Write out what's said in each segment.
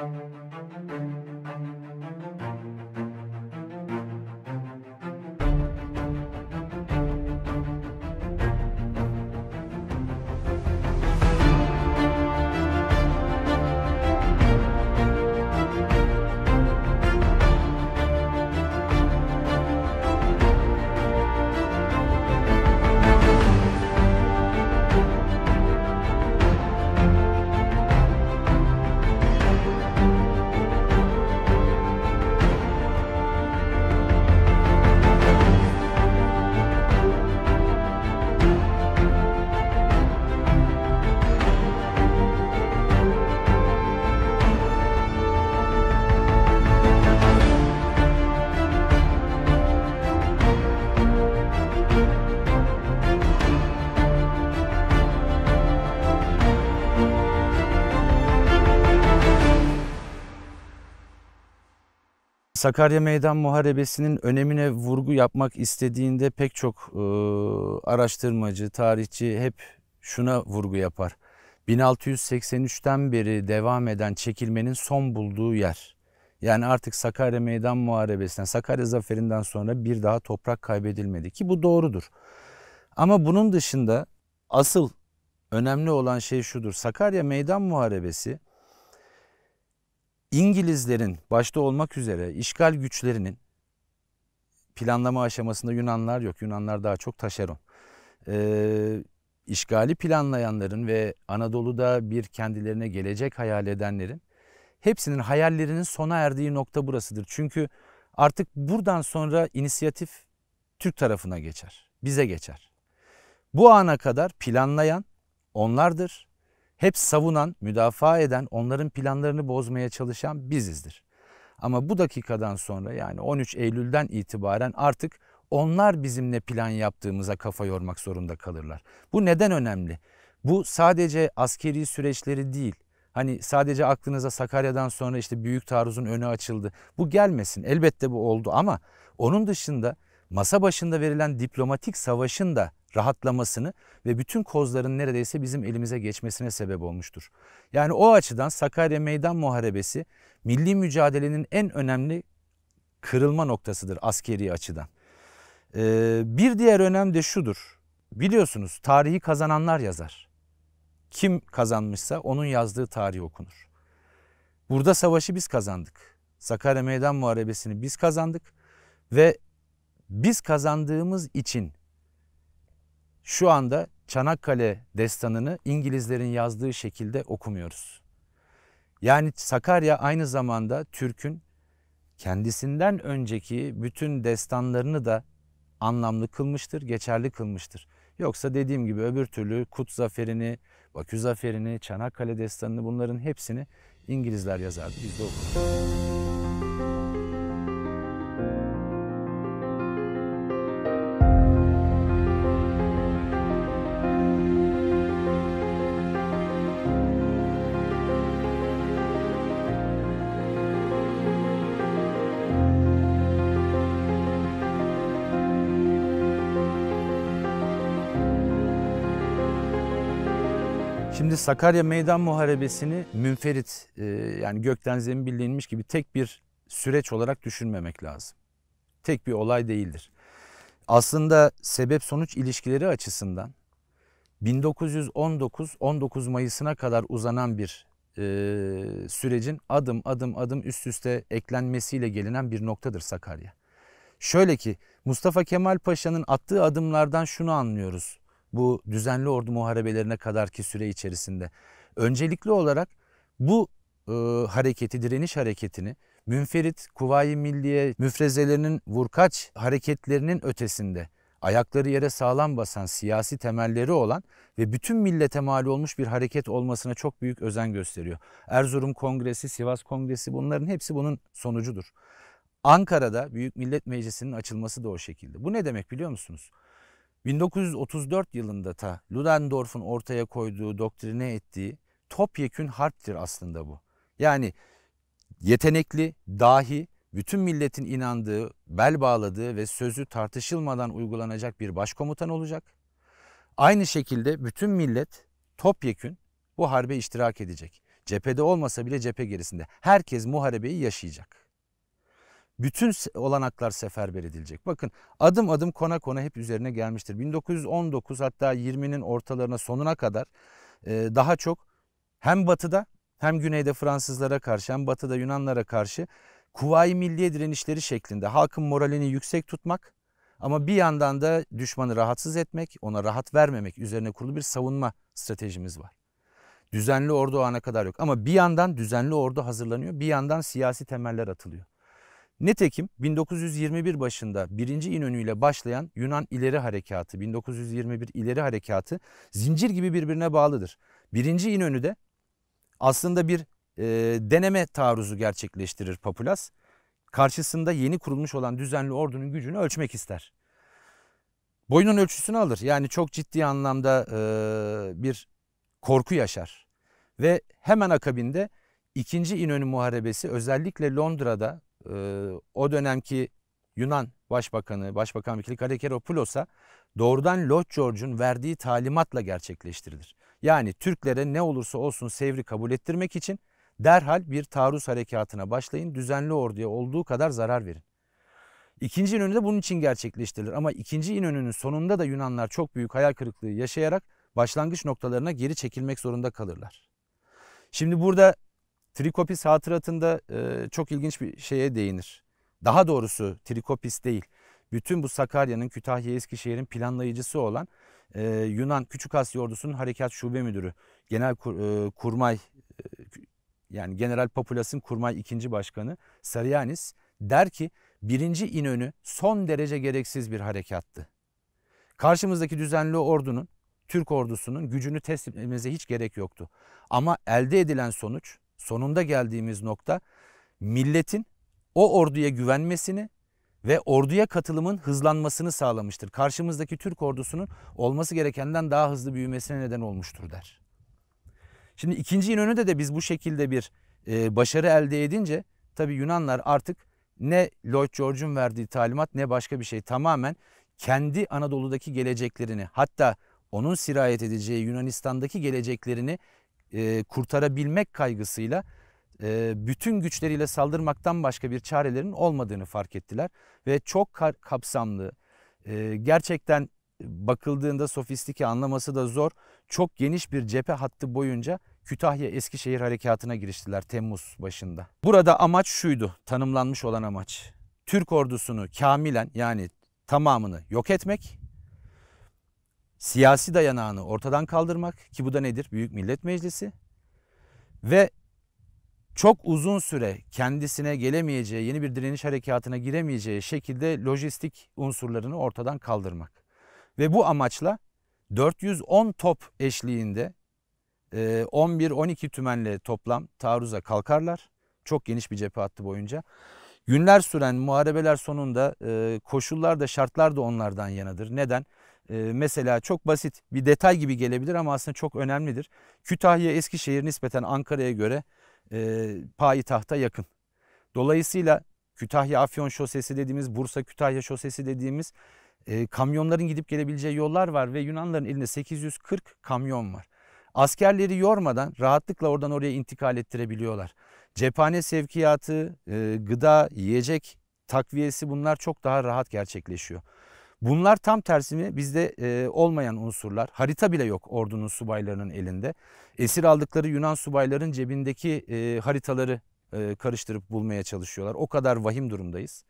thank you Sakarya Meydan Muharebesi'nin önemine vurgu yapmak istediğinde pek çok e, araştırmacı, tarihçi hep şuna vurgu yapar. 1683'ten beri devam eden çekilmenin son bulduğu yer. Yani artık Sakarya Meydan Muharebesi'nden, Sakarya Zaferi'nden sonra bir daha toprak kaybedilmedi ki bu doğrudur. Ama bunun dışında asıl önemli olan şey şudur. Sakarya Meydan Muharebesi İngilizlerin başta olmak üzere işgal güçlerinin planlama aşamasında Yunanlar yok. Yunanlar daha çok taşeron. Ee, işgali planlayanların ve Anadolu'da bir kendilerine gelecek hayal edenlerin hepsinin hayallerinin sona erdiği nokta burasıdır. Çünkü artık buradan sonra inisiyatif Türk tarafına geçer. Bize geçer. Bu ana kadar planlayan onlardır hep savunan, müdafaa eden, onların planlarını bozmaya çalışan bizizdir. Ama bu dakikadan sonra yani 13 Eylül'den itibaren artık onlar bizimle plan yaptığımıza kafa yormak zorunda kalırlar. Bu neden önemli? Bu sadece askeri süreçleri değil. Hani sadece aklınıza Sakarya'dan sonra işte büyük taarruzun önü açıldı. Bu gelmesin. Elbette bu oldu ama onun dışında masa başında verilen diplomatik savaşın da rahatlamasını ve bütün kozların neredeyse bizim elimize geçmesine sebep olmuştur. Yani o açıdan Sakarya Meydan Muharebesi milli mücadelenin en önemli kırılma noktasıdır askeri açıdan. Ee, bir diğer önem de şudur. Biliyorsunuz tarihi kazananlar yazar. Kim kazanmışsa onun yazdığı tarih okunur. Burada savaşı biz kazandık. Sakarya Meydan Muharebesi'ni biz kazandık ve biz kazandığımız için şu anda Çanakkale destanını İngilizlerin yazdığı şekilde okumuyoruz. Yani Sakarya aynı zamanda Türk'ün kendisinden önceki bütün destanlarını da anlamlı kılmıştır, geçerli kılmıştır. Yoksa dediğim gibi öbür türlü Kut Zaferi'ni, Bakü Zaferi'ni, Çanakkale destanını bunların hepsini İngilizler yazardı. Biz de okuduk. Şimdi Sakarya Meydan Muharebesi'ni münferit e, yani gökten zemin bilinmiş gibi tek bir süreç olarak düşünmemek lazım. Tek bir olay değildir. Aslında sebep sonuç ilişkileri açısından 1919 19 Mayıs'ına kadar uzanan bir e, sürecin adım adım adım üst üste eklenmesiyle gelinen bir noktadır Sakarya. Şöyle ki Mustafa Kemal Paşa'nın attığı adımlardan şunu anlıyoruz bu düzenli ordu muharebelerine kadarki süre içerisinde. Öncelikli olarak bu e, hareketi, direniş hareketini münferit, kuvayi milliye, müfrezelerinin vurkaç hareketlerinin ötesinde ayakları yere sağlam basan, siyasi temelleri olan ve bütün millete mal olmuş bir hareket olmasına çok büyük özen gösteriyor. Erzurum Kongresi, Sivas Kongresi bunların hepsi bunun sonucudur. Ankara'da Büyük Millet Meclisi'nin açılması da o şekilde. Bu ne demek biliyor musunuz? 1934 yılında ta Ludendorff'un ortaya koyduğu, doktrine ettiği topyekün harptir aslında bu. Yani yetenekli, dahi, bütün milletin inandığı, bel bağladığı ve sözü tartışılmadan uygulanacak bir başkomutan olacak. Aynı şekilde bütün millet topyekün bu harbe iştirak edecek. Cephede olmasa bile cephe gerisinde. Herkes muharebeyi yaşayacak bütün olanaklar seferber edilecek. Bakın adım adım kona kona hep üzerine gelmiştir. 1919 hatta 20'nin ortalarına sonuna kadar e, daha çok hem batıda hem güneyde Fransızlara karşı hem batıda Yunanlara karşı kuvayi milliye direnişleri şeklinde halkın moralini yüksek tutmak ama bir yandan da düşmanı rahatsız etmek, ona rahat vermemek üzerine kurulu bir savunma stratejimiz var. Düzenli ordu o ana kadar yok ama bir yandan düzenli ordu hazırlanıyor, bir yandan siyasi temeller atılıyor. Nitekim 1921 başında 1. İnönü ile başlayan Yunan İleri Harekatı, 1921 İleri Harekatı zincir gibi birbirine bağlıdır. 1. de aslında bir e, deneme taarruzu gerçekleştirir Papulas. Karşısında yeni kurulmuş olan düzenli ordunun gücünü ölçmek ister. Boyunun ölçüsünü alır. Yani çok ciddi anlamda e, bir korku yaşar. Ve hemen akabinde 2. İnönü Muharebesi özellikle Londra'da e, o dönemki Yunan Başbakanı, Başbakan Vekili Karakeropoulos'a doğrudan Lord George'un verdiği talimatla gerçekleştirilir. Yani Türklere ne olursa olsun Sevr'i kabul ettirmek için derhal bir taarruz harekatına başlayın, düzenli orduya olduğu kadar zarar verin. İkinci İnönü de bunun için gerçekleştirilir ama ikinci İnönü'nün sonunda da Yunanlar çok büyük hayal kırıklığı yaşayarak başlangıç noktalarına geri çekilmek zorunda kalırlar. Şimdi burada Trikopis hatıratında e, çok ilginç bir şeye değinir. Daha doğrusu Trikopis değil. Bütün bu Sakarya'nın, Kütahya, Eskişehir'in planlayıcısı olan e, Yunan Küçük Asya Ordusu'nun Harekat Şube Müdürü, Genel kur, e, Kurmay e, yani General Populas'ın Kurmay 2. Başkanı Sarianis der ki birinci inönü son derece gereksiz bir harekattı. Karşımızdaki düzenli ordunun, Türk ordusunun gücünü teslim etmemize hiç gerek yoktu. Ama elde edilen sonuç Sonunda geldiğimiz nokta milletin o orduya güvenmesini ve orduya katılımın hızlanmasını sağlamıştır. Karşımızdaki Türk ordusunun olması gerekenden daha hızlı büyümesine neden olmuştur der. Şimdi ikinci İnönü'de de biz bu şekilde bir e, başarı elde edince tabi Yunanlar artık ne Lloyd George'un verdiği talimat ne başka bir şey tamamen kendi Anadolu'daki geleceklerini hatta onun sirayet edeceği Yunanistan'daki geleceklerini e, kurtarabilmek kaygısıyla e, bütün güçleriyle saldırmaktan başka bir çarelerin olmadığını fark ettiler. Ve çok kapsamlı, e, gerçekten bakıldığında sofistike anlaması da zor, çok geniş bir cephe hattı boyunca Kütahya Eskişehir harekatına giriştiler Temmuz başında. Burada amaç şuydu, tanımlanmış olan amaç. Türk ordusunu kamilen yani tamamını yok etmek siyasi dayanağını ortadan kaldırmak ki bu da nedir? Büyük Millet Meclisi ve çok uzun süre kendisine gelemeyeceği, yeni bir direniş harekatına giremeyeceği şekilde lojistik unsurlarını ortadan kaldırmak. Ve bu amaçla 410 top eşliğinde 11-12 e, tümenle toplam taarruza kalkarlar. Çok geniş bir cephe hattı boyunca. Günler süren muharebeler sonunda e, koşullar da şartlar da onlardan yanadır. Neden? Ee, mesela çok basit bir detay gibi gelebilir ama aslında çok önemlidir. Kütahya Eskişehir nispeten Ankara'ya göre e, payitahta yakın. Dolayısıyla Kütahya Afyon şosesi dediğimiz Bursa Kütahya şosesi dediğimiz e, kamyonların gidip gelebileceği yollar var ve Yunanların elinde 840 kamyon var. Askerleri yormadan rahatlıkla oradan oraya intikal ettirebiliyorlar. Cephane sevkiyatı, e, gıda, yiyecek takviyesi bunlar çok daha rahat gerçekleşiyor. Bunlar tam tersini bizde e, olmayan unsurlar. Harita bile yok ordunun subaylarının elinde. Esir aldıkları Yunan subayların cebindeki e, haritaları e, karıştırıp bulmaya çalışıyorlar. O kadar vahim durumdayız.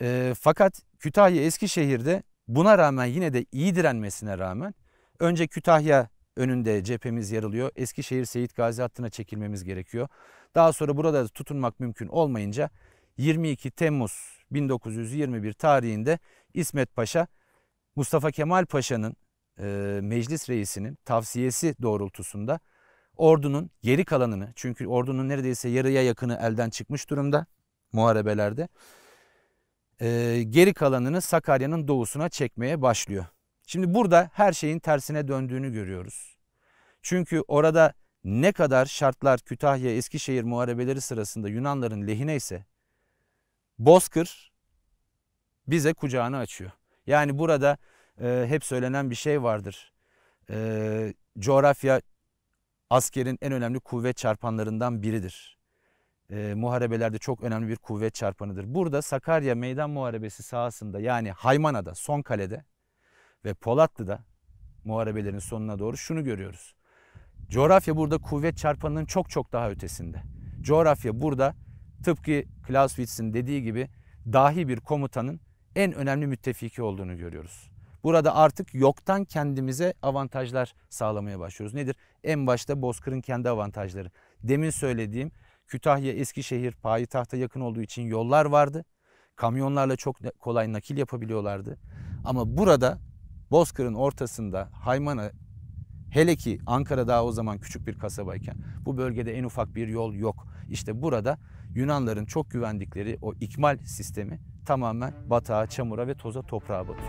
E, fakat Kütahya Eskişehir'de buna rağmen yine de iyi direnmesine rağmen önce Kütahya önünde cephemiz yarılıyor. Eskişehir Seyit Gazi hattına çekilmemiz gerekiyor. Daha sonra burada tutunmak mümkün olmayınca 22 Temmuz 1921 tarihinde İsmet Paşa Mustafa Kemal Paşa'nın e, meclis reisinin tavsiyesi doğrultusunda ordunun geri kalanını çünkü ordunun neredeyse yarıya yakını elden çıkmış durumda muharebelerde e, geri kalanını Sakarya'nın doğusuna çekmeye başlıyor. Şimdi burada her şeyin tersine döndüğünü görüyoruz. Çünkü orada ne kadar şartlar Kütahya Eskişehir muharebeleri sırasında Yunanların lehine ise Bozkır bize kucağını açıyor. Yani burada e, hep söylenen bir şey vardır. E, coğrafya askerin en önemli kuvvet çarpanlarından biridir. E, muharebelerde çok önemli bir kuvvet çarpanıdır. Burada Sakarya Meydan Muharebesi sahasında yani Haymana'da, Kale'de ve Polatlı'da muharebelerin sonuna doğru şunu görüyoruz. Coğrafya burada kuvvet çarpanının çok çok daha ötesinde. Coğrafya burada tıpkı Clausewitz'in dediği gibi dahi bir komutanın en önemli müttefiki olduğunu görüyoruz. Burada artık yoktan kendimize avantajlar sağlamaya başlıyoruz. Nedir? En başta Bozkır'ın kendi avantajları. Demin söylediğim Kütahya, Eskişehir payitahta yakın olduğu için yollar vardı. Kamyonlarla çok kolay nakil yapabiliyorlardı. Ama burada Bozkır'ın ortasında Haymana hele ki Ankara daha o zaman küçük bir kasabayken bu bölgede en ufak bir yol yok. İşte burada Yunanların çok güvendikleri o ikmal sistemi tamamen batağa, çamura ve toza toprağa batıyor.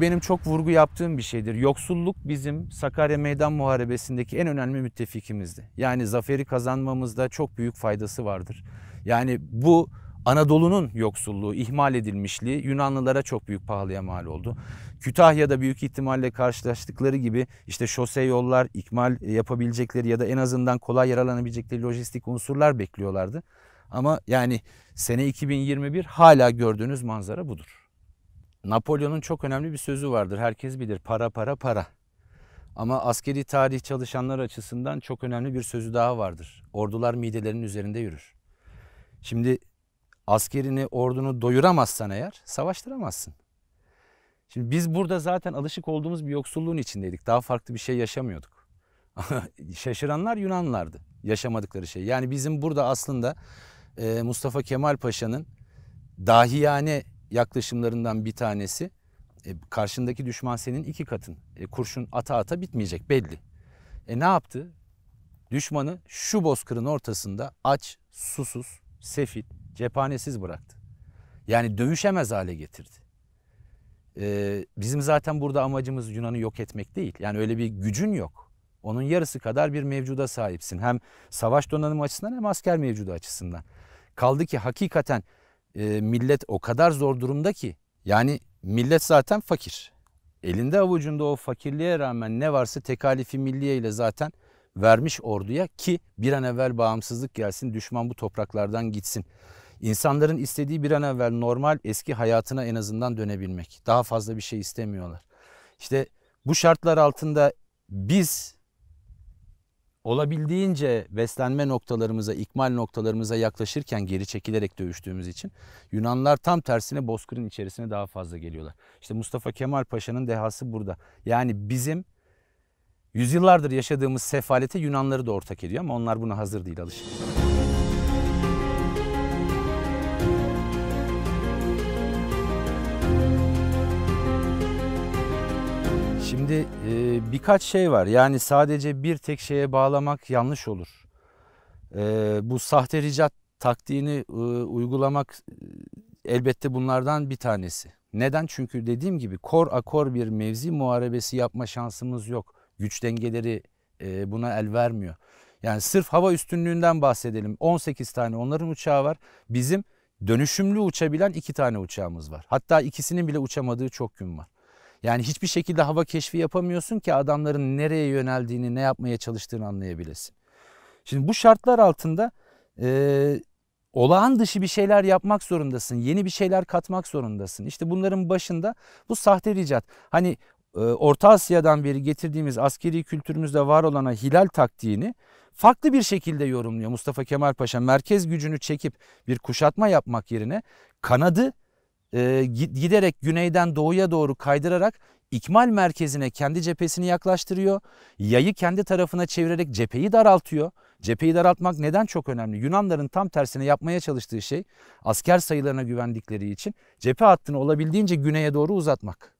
Benim çok vurgu yaptığım bir şeydir. Yoksulluk bizim Sakarya Meydan Muharebesi'ndeki en önemli müttefikimizdi. Yani zaferi kazanmamızda çok büyük faydası vardır. Yani bu Anadolu'nun yoksulluğu, ihmal edilmişliği Yunanlılara çok büyük pahalıya mal oldu. Kütahya'da büyük ihtimalle karşılaştıkları gibi işte şose yollar, ikmal yapabilecekleri ya da en azından kolay yaralanabilecekleri lojistik unsurlar bekliyorlardı. Ama yani sene 2021 hala gördüğünüz manzara budur. Napolyon'un çok önemli bir sözü vardır. Herkes bilir para para para. Ama askeri tarih çalışanlar açısından çok önemli bir sözü daha vardır. Ordular midelerin üzerinde yürür. Şimdi askerini, ordunu doyuramazsan eğer savaştıramazsın. Şimdi biz burada zaten alışık olduğumuz bir yoksulluğun içindeydik. Daha farklı bir şey yaşamıyorduk. Şaşıranlar Yunanlardı yaşamadıkları şey. Yani bizim burada aslında e, Mustafa Kemal Paşa'nın dahiyane yaklaşımlarından bir tanesi e, karşındaki düşman senin iki katın. E, kurşun ata ata bitmeyecek belli. E ne yaptı? Düşmanı şu bozkırın ortasında aç, susuz, sefil, Cephanesiz bıraktı. Yani dövüşemez hale getirdi. Ee, bizim zaten burada amacımız Yunan'ı yok etmek değil. Yani öyle bir gücün yok. Onun yarısı kadar bir mevcuda sahipsin. Hem savaş donanımı açısından hem asker mevcudu açısından. Kaldı ki hakikaten e, millet o kadar zor durumda ki. Yani millet zaten fakir. Elinde avucunda o fakirliğe rağmen ne varsa tekalifi milliye ile zaten vermiş orduya ki bir an evvel bağımsızlık gelsin, düşman bu topraklardan gitsin. İnsanların istediği bir an evvel normal eski hayatına en azından dönebilmek. Daha fazla bir şey istemiyorlar. İşte bu şartlar altında biz olabildiğince beslenme noktalarımıza, ikmal noktalarımıza yaklaşırken geri çekilerek dövüştüğümüz için Yunanlar tam tersine bozkırın içerisine daha fazla geliyorlar. İşte Mustafa Kemal Paşa'nın dehası burada. Yani bizim yüzyıllardır yaşadığımız sefalete Yunanları da ortak ediyor ama onlar buna hazır değil alışık. Şimdi e, birkaç şey var. Yani sadece bir tek şeye bağlamak yanlış olur. E, bu sahte ricat taktiğini e, uygulamak e, elbette bunlardan bir tanesi. Neden? Çünkü dediğim gibi kor akor bir mevzi muharebesi yapma şansımız yok. Güç dengeleri e, buna el vermiyor. Yani sırf hava üstünlüğünden bahsedelim. 18 tane onların uçağı var. Bizim dönüşümlü uçabilen iki tane uçağımız var. Hatta ikisinin bile uçamadığı çok gün var. Yani hiçbir şekilde hava keşfi yapamıyorsun ki adamların nereye yöneldiğini, ne yapmaya çalıştığını anlayabilesin. Şimdi bu şartlar altında e, olağan dışı bir şeyler yapmak zorundasın. Yeni bir şeyler katmak zorundasın. İşte bunların başında bu sahte ricat. Hani e, Orta Asya'dan beri getirdiğimiz askeri kültürümüzde var olana hilal taktiğini farklı bir şekilde yorumluyor Mustafa Kemal Paşa. Merkez gücünü çekip bir kuşatma yapmak yerine kanadı e, giderek güneyden doğuya doğru kaydırarak ikmal merkezine kendi cephesini yaklaştırıyor. Yayı kendi tarafına çevirerek cepheyi daraltıyor. Cepheyi daraltmak neden çok önemli? Yunanların tam tersine yapmaya çalıştığı şey asker sayılarına güvendikleri için cephe hattını olabildiğince güneye doğru uzatmak.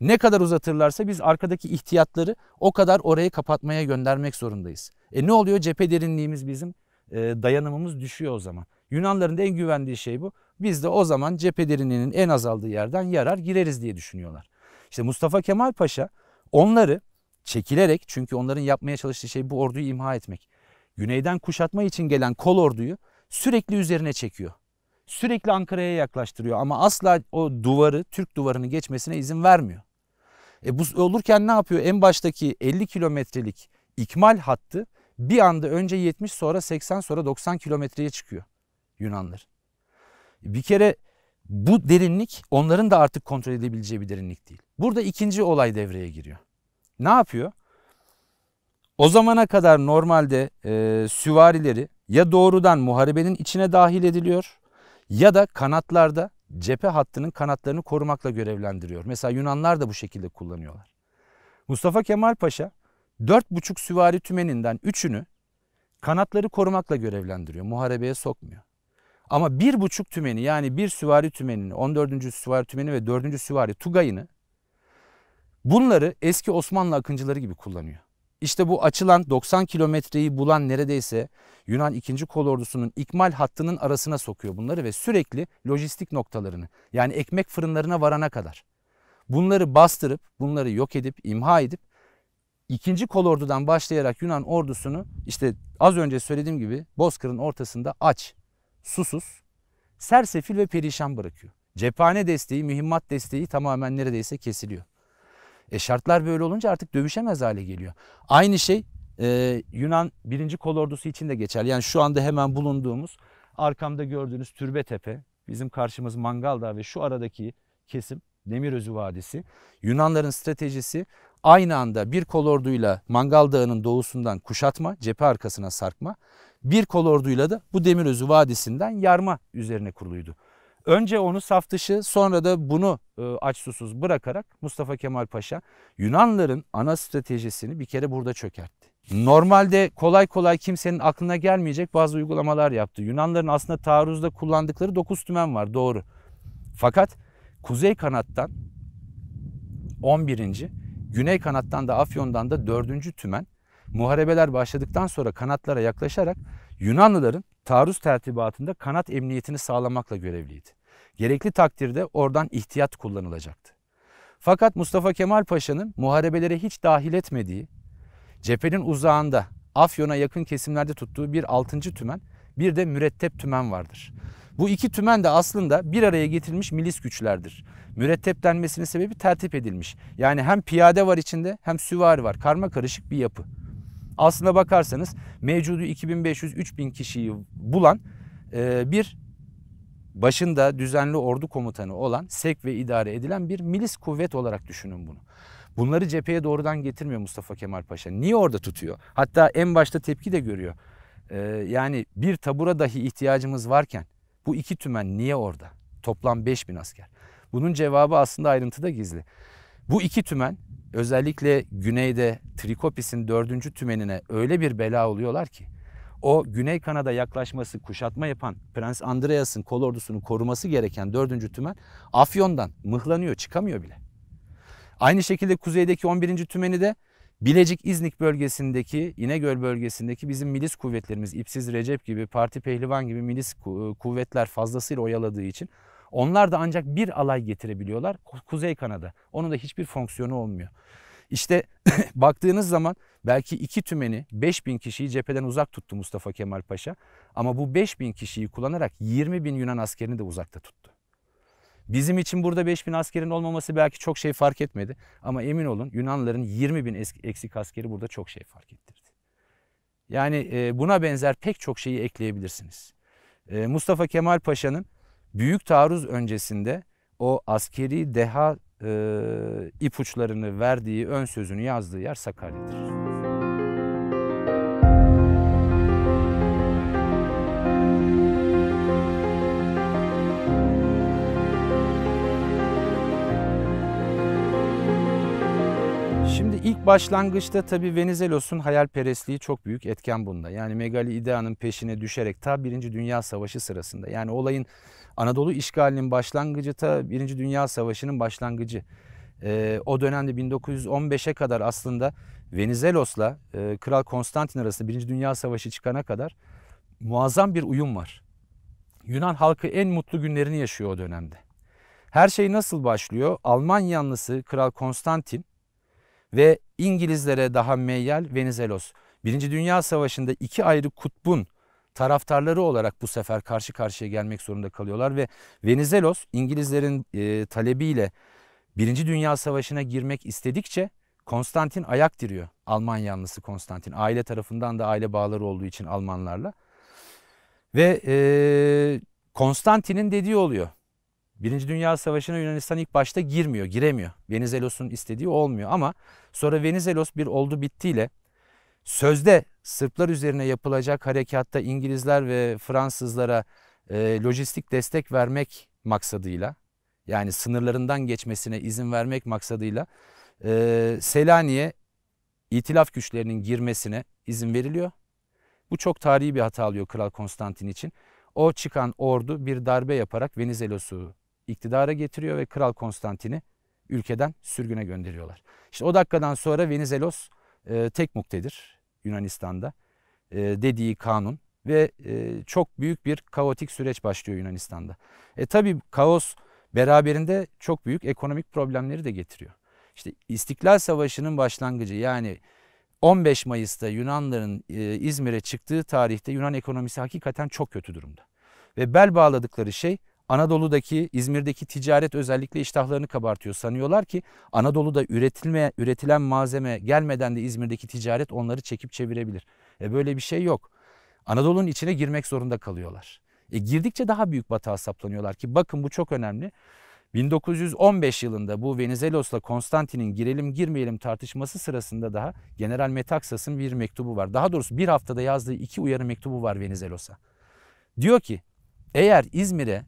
Ne kadar uzatırlarsa biz arkadaki ihtiyatları o kadar orayı kapatmaya göndermek zorundayız. E ne oluyor? Cephe derinliğimiz bizim e, dayanımımız düşüyor o zaman. Yunanların da en güvendiği şey bu. Biz de o zaman cephe derinliğinin en azaldığı yerden yarar gireriz diye düşünüyorlar. İşte Mustafa Kemal Paşa onları çekilerek çünkü onların yapmaya çalıştığı şey bu orduyu imha etmek. Güneyden kuşatma için gelen kol orduyu sürekli üzerine çekiyor. Sürekli Ankara'ya yaklaştırıyor ama asla o duvarı, Türk duvarını geçmesine izin vermiyor. E bu olurken ne yapıyor? En baştaki 50 kilometrelik ikmal hattı bir anda önce 70 sonra 80 sonra 90 kilometreye çıkıyor Yunanlar. Bir kere bu derinlik onların da artık kontrol edebileceği bir derinlik değil. Burada ikinci olay devreye giriyor. Ne yapıyor? O zamana kadar normalde e, süvarileri ya doğrudan muharebenin içine dahil ediliyor ya da kanatlarda cephe hattının kanatlarını korumakla görevlendiriyor. Mesela Yunanlar da bu şekilde kullanıyorlar. Mustafa Kemal Paşa 4,5 süvari tümeninden 3'ünü kanatları korumakla görevlendiriyor. Muharebeye sokmuyor. Ama bir buçuk tümeni yani bir süvari tümenini, 14. süvari tümeni ve 4. süvari tugayını bunları eski Osmanlı akıncıları gibi kullanıyor. İşte bu açılan 90 kilometreyi bulan neredeyse Yunan 2. Kol Ordusu'nun ikmal hattının arasına sokuyor bunları ve sürekli lojistik noktalarını yani ekmek fırınlarına varana kadar bunları bastırıp bunları yok edip imha edip 2. Kol Ordu'dan başlayarak Yunan ordusunu işte az önce söylediğim gibi Bozkır'ın ortasında aç susuz, sersefil ve perişan bırakıyor. Cephane desteği, mühimmat desteği tamamen neredeyse kesiliyor. E şartlar böyle olunca artık dövüşemez hale geliyor. Aynı şey e, Yunan 1. Kol Ordusu için de geçerli. Yani şu anda hemen bulunduğumuz arkamda gördüğünüz türbe tepe, bizim karşımız Mangal Dağı ve şu aradaki kesim Demirözü Vadisi. Yunanların stratejisi aynı anda bir kol orduyla Mangal Dağı'nın doğusundan kuşatma, cephe arkasına sarkma bir kol orduyla da bu Demirözü Vadisi'nden yarma üzerine kuruluydu. Önce onu saf dışı sonra da bunu e, aç susuz bırakarak Mustafa Kemal Paşa Yunanların ana stratejisini bir kere burada çökertti. Normalde kolay kolay kimsenin aklına gelmeyecek bazı uygulamalar yaptı. Yunanların aslında taarruzda kullandıkları dokuz tümen var doğru. Fakat kuzey kanattan 11. Güney kanattan da Afyon'dan da 4. tümen muharebeler başladıktan sonra kanatlara yaklaşarak Yunanlıların taarruz tertibatında kanat emniyetini sağlamakla görevliydi. Gerekli takdirde oradan ihtiyat kullanılacaktı. Fakat Mustafa Kemal Paşa'nın muharebelere hiç dahil etmediği, cephenin uzağında Afyon'a yakın kesimlerde tuttuğu bir 6. tümen, bir de mürettep tümen vardır. Bu iki tümen de aslında bir araya getirilmiş milis güçlerdir. Mürettep denmesinin sebebi tertip edilmiş. Yani hem piyade var içinde hem süvari var. Karma karışık bir yapı. Aslına bakarsanız mevcudu 2500-3000 kişiyi bulan e, bir başında düzenli ordu komutanı olan, sek ve idare edilen bir milis kuvvet olarak düşünün bunu. Bunları cepheye doğrudan getirmiyor Mustafa Kemal Paşa. Niye orada tutuyor? Hatta en başta tepki de görüyor. Ee, yani bir tabura dahi ihtiyacımız varken bu iki tümen niye orada? Toplam 5000 asker. Bunun cevabı aslında ayrıntıda gizli. Bu iki tümen özellikle güneyde Trikopis'in dördüncü tümenine öyle bir bela oluyorlar ki o Güney Kanada yaklaşması kuşatma yapan Prens Andreas'ın kol ordusunu koruması gereken dördüncü tümen Afyon'dan mıhlanıyor çıkamıyor bile. Aynı şekilde kuzeydeki 11. tümeni de Bilecik İznik bölgesindeki İnegöl bölgesindeki bizim milis kuvvetlerimiz İpsiz Recep gibi parti pehlivan gibi milis kuvvetler fazlasıyla oyaladığı için onlar da ancak bir alay getirebiliyorlar. Kuzey Kanada. Onun da hiçbir fonksiyonu olmuyor. İşte baktığınız zaman belki iki tümeni 5000 kişiyi cepheden uzak tuttu Mustafa Kemal Paşa. Ama bu 5000 kişiyi kullanarak 20 bin Yunan askerini de uzakta tuttu. Bizim için burada 5000 askerin olmaması belki çok şey fark etmedi. Ama emin olun Yunanların 20 bin eksik askeri burada çok şey fark ettirdi. Yani e, buna benzer pek çok şeyi ekleyebilirsiniz. E, Mustafa Kemal Paşa'nın büyük taarruz öncesinde o askeri deha e, ipuçlarını verdiği ön sözünü yazdığı yer Sakarya'dır. Şimdi ilk başlangıçta tabii Venizelos'un hayalperestliği çok büyük etken bunda. Yani Megali İdea'nın peşine düşerek ta Birinci Dünya Savaşı sırasında yani olayın Anadolu işgalinin başlangıcı ta Birinci Dünya Savaşı'nın başlangıcı. E, o dönemde 1915'e kadar aslında Venizelos'la e, Kral Konstantin arasında Birinci Dünya Savaşı çıkana kadar muazzam bir uyum var. Yunan halkı en mutlu günlerini yaşıyor o dönemde. Her şey nasıl başlıyor? Alman yanlısı Kral Konstantin ve İngilizlere daha meyyal Venizelos. Birinci Dünya Savaşı'nda iki ayrı kutbun taraftarları olarak bu sefer karşı karşıya gelmek zorunda kalıyorlar ve Venizelos İngilizlerin e, talebiyle Birinci Dünya Savaşı'na girmek istedikçe Konstantin ayak diriyor. Alman yanlısı Konstantin. Aile tarafından da aile bağları olduğu için Almanlarla. Ve e, Konstantin'in dediği oluyor. Birinci Dünya Savaşı'na Yunanistan ilk başta girmiyor, giremiyor. Venizelos'un istediği olmuyor ama sonra Venizelos bir oldu bittiyle sözde Sırplar üzerine yapılacak harekatta İngilizler ve Fransızlara e, lojistik destek vermek maksadıyla yani sınırlarından geçmesine izin vermek maksadıyla e, Selanik'e itilaf güçlerinin girmesine izin veriliyor. Bu çok tarihi bir hata alıyor Kral Konstantin için. O çıkan ordu bir darbe yaparak Venizelos'u iktidara getiriyor ve Kral Konstantin'i ülkeden sürgüne gönderiyorlar. İşte o dakikadan sonra Venizelos e, tek muktedir. Yunanistan'da e, dediği kanun ve e, çok büyük bir kaotik süreç başlıyor Yunanistan'da. E tabi kaos beraberinde çok büyük ekonomik problemleri de getiriyor. İşte İstiklal Savaşı'nın başlangıcı yani 15 Mayıs'ta Yunanların e, İzmir'e çıktığı tarihte Yunan ekonomisi hakikaten çok kötü durumda. Ve bel bağladıkları şey Anadolu'daki, İzmir'deki ticaret özellikle iştahlarını kabartıyor. Sanıyorlar ki Anadolu'da üretilme, üretilen malzeme gelmeden de İzmir'deki ticaret onları çekip çevirebilir. E böyle bir şey yok. Anadolu'nun içine girmek zorunda kalıyorlar. E girdikçe daha büyük batağa saplanıyorlar ki bakın bu çok önemli. 1915 yılında bu Venizelos'la Konstantin'in girelim girmeyelim tartışması sırasında daha General Metaxas'ın bir mektubu var. Daha doğrusu bir haftada yazdığı iki uyarı mektubu var Venizelos'a. Diyor ki eğer İzmir'e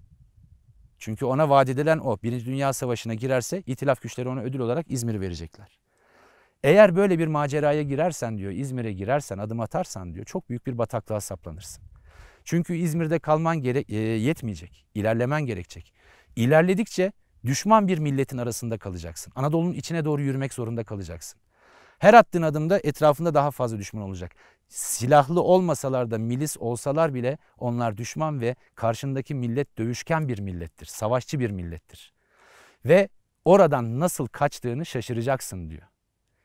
çünkü ona vaat edilen o. Birinci Dünya Savaşı'na girerse itilaf güçleri ona ödül olarak İzmir verecekler. Eğer böyle bir maceraya girersen diyor, İzmir'e girersen, adım atarsan diyor çok büyük bir bataklığa saplanırsın. Çünkü İzmir'de kalman gere- e, yetmeyecek, ilerlemen gerekecek. İlerledikçe düşman bir milletin arasında kalacaksın. Anadolu'nun içine doğru yürümek zorunda kalacaksın. Her attığın adımda etrafında daha fazla düşman olacak. Silahlı olmasalar da milis olsalar bile onlar düşman ve karşındaki millet dövüşken bir millettir. Savaşçı bir millettir. Ve oradan nasıl kaçtığını şaşıracaksın diyor.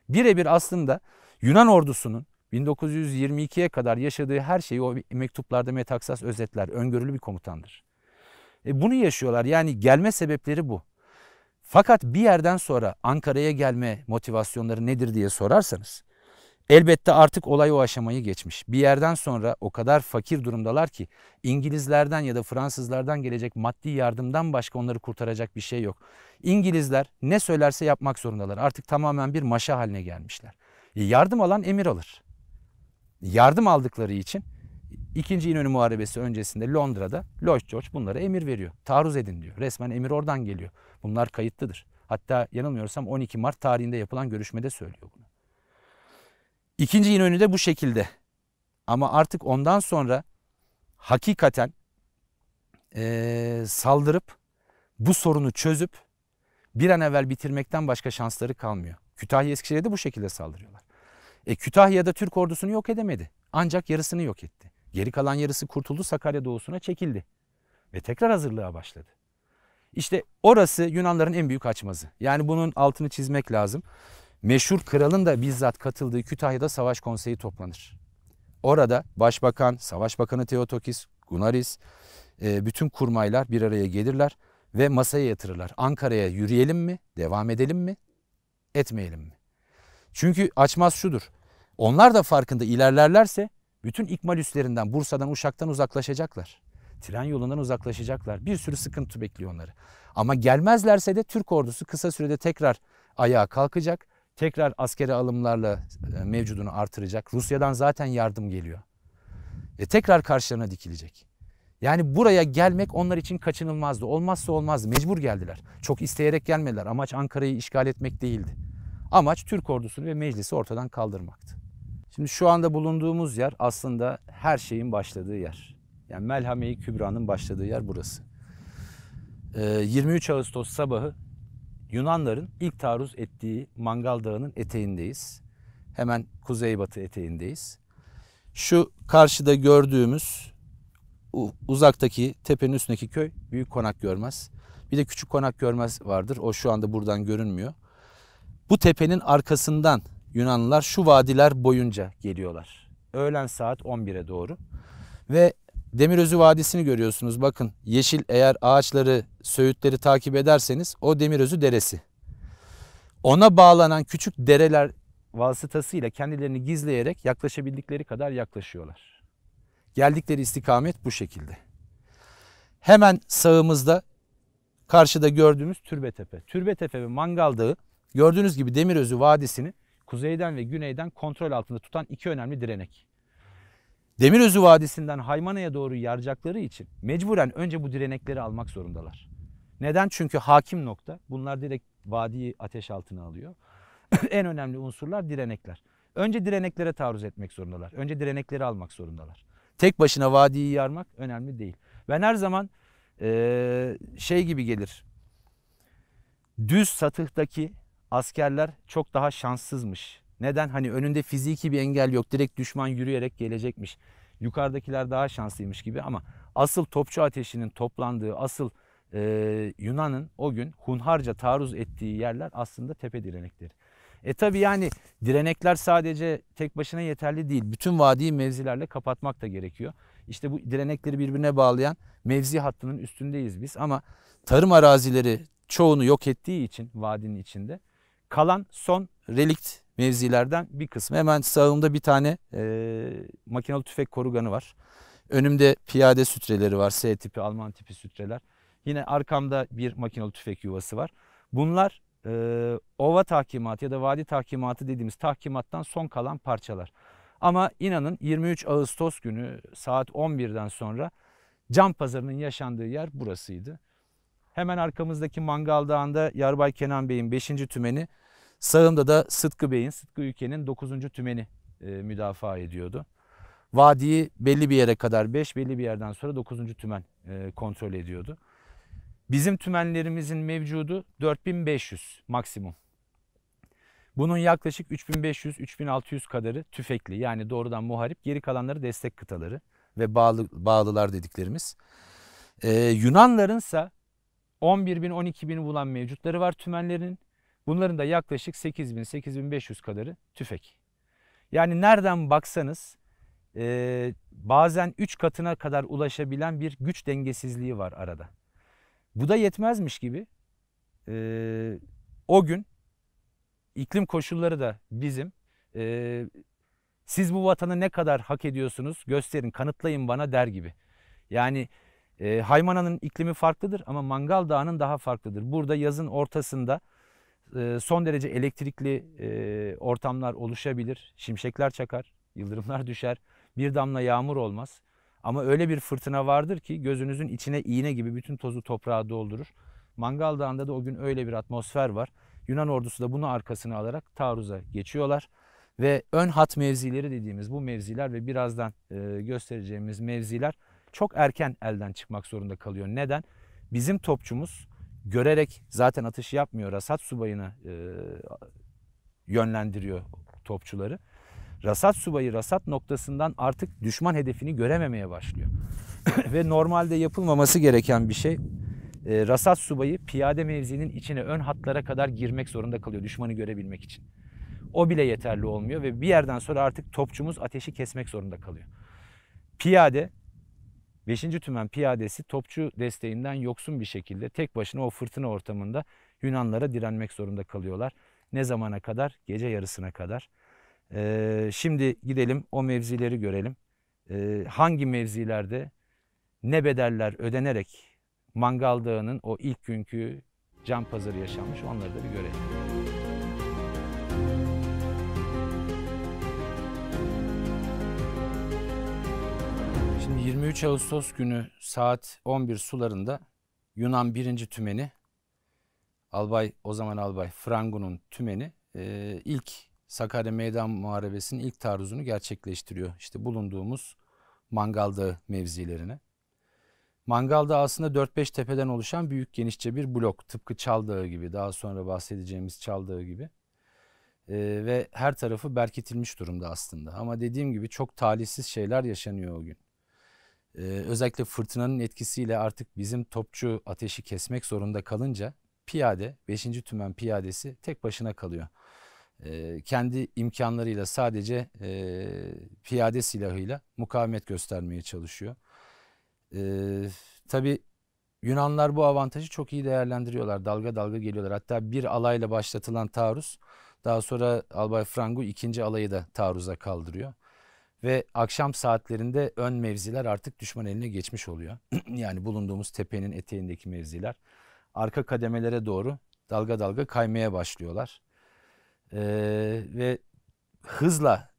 Birebir aslında Yunan ordusunun 1922'ye kadar yaşadığı her şeyi o mektuplarda Metaksas özetler. Öngörülü bir komutandır. E bunu yaşıyorlar. Yani gelme sebepleri bu. Fakat bir yerden sonra Ankara'ya gelme motivasyonları nedir diye sorarsanız elbette artık olay o aşamayı geçmiş. Bir yerden sonra o kadar fakir durumdalar ki İngilizlerden ya da Fransızlardan gelecek maddi yardımdan başka onları kurtaracak bir şey yok. İngilizler ne söylerse yapmak zorundalar. Artık tamamen bir maşa haline gelmişler. E, yardım alan emir alır. Yardım aldıkları için İkinci İnönü Muharebesi öncesinde Londra'da Lloyd George bunlara emir veriyor. Taarruz edin diyor. Resmen emir oradan geliyor. Bunlar kayıtlıdır. Hatta yanılmıyorsam 12 Mart tarihinde yapılan görüşmede söylüyor bunu. İkinci İnönü de bu şekilde. Ama artık ondan sonra hakikaten e, saldırıp bu sorunu çözüp bir an evvel bitirmekten başka şansları kalmıyor. Kütahya Eskişehir'e de bu şekilde saldırıyorlar. E, Kütahya'da Türk ordusunu yok edemedi. Ancak yarısını yok etti. Geri kalan yarısı kurtuldu Sakarya doğusuna çekildi. Ve tekrar hazırlığa başladı. İşte orası Yunanların en büyük açmazı. Yani bunun altını çizmek lazım. Meşhur kralın da bizzat katıldığı Kütahya'da savaş konseyi toplanır. Orada başbakan, savaş bakanı Teotokis, Gunaris, e, bütün kurmaylar bir araya gelirler ve masaya yatırırlar. Ankara'ya yürüyelim mi, devam edelim mi, etmeyelim mi? Çünkü açmaz şudur. Onlar da farkında ilerlerlerse bütün ikmal üslerinden, Bursa'dan, Uşak'tan uzaklaşacaklar. Tren yolundan uzaklaşacaklar. Bir sürü sıkıntı bekliyor onları. Ama gelmezlerse de Türk ordusu kısa sürede tekrar ayağa kalkacak. Tekrar askeri alımlarla e, mevcudunu artıracak. Rusya'dan zaten yardım geliyor. E tekrar karşılarına dikilecek. Yani buraya gelmek onlar için kaçınılmazdı. Olmazsa olmazdı. Mecbur geldiler. Çok isteyerek gelmediler. Amaç Ankara'yı işgal etmek değildi. Amaç Türk ordusunu ve meclisi ortadan kaldırmaktı. Şimdi şu anda bulunduğumuz yer aslında her şeyin başladığı yer. Yani Melhame-i Kübra'nın başladığı yer burası. 23 ee, Ağustos sabahı Yunanların ilk taarruz ettiği Mangal Dağı'nın eteğindeyiz. Hemen kuzeybatı eteğindeyiz. Şu karşıda gördüğümüz uzaktaki tepenin üstündeki köy Büyük Konak Görmez. Bir de Küçük Konak Görmez vardır. O şu anda buradan görünmüyor. Bu tepenin arkasından Yunanlılar şu vadiler boyunca geliyorlar. Öğlen saat 11'e doğru. Ve Demirözü Vadisi'ni görüyorsunuz. Bakın yeşil eğer ağaçları, söğütleri takip ederseniz o Demirözü Deresi. Ona bağlanan küçük dereler vasıtasıyla kendilerini gizleyerek yaklaşabildikleri kadar yaklaşıyorlar. Geldikleri istikamet bu şekilde. Hemen sağımızda karşıda gördüğümüz Türbetepe. Türbetepe ve Mangal Dağı gördüğünüz gibi Demirözü Vadisi'ni kuzeyden ve güneyden kontrol altında tutan iki önemli direnek. Demirözü Vadisi'nden Haymana'ya doğru yaracakları için mecburen önce bu direnekleri almak zorundalar. Neden? Çünkü hakim nokta. Bunlar direkt vadiyi ateş altına alıyor. en önemli unsurlar direnekler. Önce direneklere taarruz etmek zorundalar. Önce direnekleri almak zorundalar. Tek başına vadiyi yarmak önemli değil. Ben her zaman ee, şey gibi gelir. Düz satıhtaki askerler çok daha şanssızmış. Neden? Hani önünde fiziki bir engel yok. Direkt düşman yürüyerek gelecekmiş. Yukarıdakiler daha şanslıymış gibi ama asıl topçu ateşinin toplandığı, asıl e, Yunan'ın o gün hunharca taarruz ettiği yerler aslında tepe direnekleri. E tabi yani direnekler sadece tek başına yeterli değil. Bütün vadiyi mevzilerle kapatmak da gerekiyor. İşte bu direnekleri birbirine bağlayan mevzi hattının üstündeyiz biz. Ama tarım arazileri çoğunu yok ettiği için vadinin içinde kalan son relikt mevzilerden bir kısmı. Hemen sağımda bir tane e, makinalı tüfek koruganı var. Önümde piyade sütreleri var. S tipi, Alman tipi sütreler. Yine arkamda bir makinalı tüfek yuvası var. Bunlar e, ova tahkimatı ya da vadi tahkimatı dediğimiz tahkimattan son kalan parçalar. Ama inanın 23 Ağustos günü saat 11'den sonra cam pazarının yaşandığı yer burasıydı. Hemen arkamızdaki Mangal Dağı'nda Yarbay Kenan Bey'in 5. tümeni Sağımda da Sıtkı Bey'in, Sıtkı Ülke'nin 9. tümeni e, müdafaa ediyordu. Vadiyi belli bir yere kadar 5, belli bir yerden sonra 9. tümen e, kontrol ediyordu. Bizim tümenlerimizin mevcudu 4500 maksimum. Bunun yaklaşık 3500-3600 kadarı tüfekli yani doğrudan muharip geri kalanları destek kıtaları ve bağlı, bağlılar dediklerimiz. Ee, Yunanlarınsa 11000 bin bulan mevcutları var tümenlerinin. Bunların da yaklaşık 8000-8500 kadarı tüfek. Yani nereden baksanız e, bazen 3 katına kadar ulaşabilen bir güç dengesizliği var arada. Bu da yetmezmiş gibi e, o gün iklim koşulları da bizim e, siz bu vatanı ne kadar hak ediyorsunuz gösterin kanıtlayın bana der gibi. Yani e, Haymana'nın iklimi farklıdır ama Mangal Dağı'nın daha farklıdır. Burada yazın ortasında ee, son derece elektrikli e, ortamlar oluşabilir. Şimşekler çakar, yıldırımlar düşer, bir damla yağmur olmaz. Ama öyle bir fırtına vardır ki gözünüzün içine iğne gibi bütün tozu toprağa doldurur. Mangal Dağı'nda da o gün öyle bir atmosfer var. Yunan ordusu da bunu arkasına alarak taarruza geçiyorlar. Ve ön hat mevzileri dediğimiz bu mevziler ve birazdan e, göstereceğimiz mevziler çok erken elden çıkmak zorunda kalıyor. Neden? Bizim topçumuz görerek zaten atışı yapmıyor. Rasat subayını e, yönlendiriyor topçuları. Rasat subayı rasat noktasından artık düşman hedefini görememeye başlıyor. Ve normalde yapılmaması gereken bir şey e, rasat subayı piyade mevzinin içine ön hatlara kadar girmek zorunda kalıyor düşmanı görebilmek için. O bile yeterli olmuyor ve bir yerden sonra artık topçumuz ateşi kesmek zorunda kalıyor. Piyade 5. Tümen piyadesi topçu desteğinden yoksun bir şekilde tek başına o fırtına ortamında Yunanlara direnmek zorunda kalıyorlar. Ne zamana kadar? Gece yarısına kadar. Ee, şimdi gidelim o mevzileri görelim. Ee, hangi mevzilerde ne bedeller ödenerek Mangal Dağı'nın o ilk günkü can pazarı yaşanmış onları da bir görelim. Şimdi 23 Ağustos günü saat 11 sularında Yunan 1. Tümeni Albay o zaman Albay Frango'nun tümeni e, ilk Sakarya Meydan Muharebesi'nin ilk taarruzunu gerçekleştiriyor. İşte bulunduğumuz Mangal Dağı mevzilerine. Mangal Dağı aslında 4-5 tepeden oluşan büyük genişçe bir blok. Tıpkı Çal Dağı gibi daha sonra bahsedeceğimiz Çal Dağı gibi. E, ve her tarafı berketilmiş durumda aslında. Ama dediğim gibi çok talihsiz şeyler yaşanıyor o gün. Ee, özellikle fırtınanın etkisiyle artık bizim topçu ateşi kesmek zorunda kalınca piyade, 5. tümen piyadesi tek başına kalıyor. Ee, kendi imkanlarıyla sadece e, piyade silahıyla mukavemet göstermeye çalışıyor. Ee, tabii Yunanlar bu avantajı çok iyi değerlendiriyorlar. Dalga dalga geliyorlar. Hatta bir alayla başlatılan taarruz daha sonra Albay Frango ikinci alayı da taarruza kaldırıyor. Ve akşam saatlerinde ön mevziler artık düşman eline geçmiş oluyor. yani bulunduğumuz tepenin eteğindeki mevziler. Arka kademelere doğru dalga dalga kaymaya başlıyorlar. Ee, ve hızla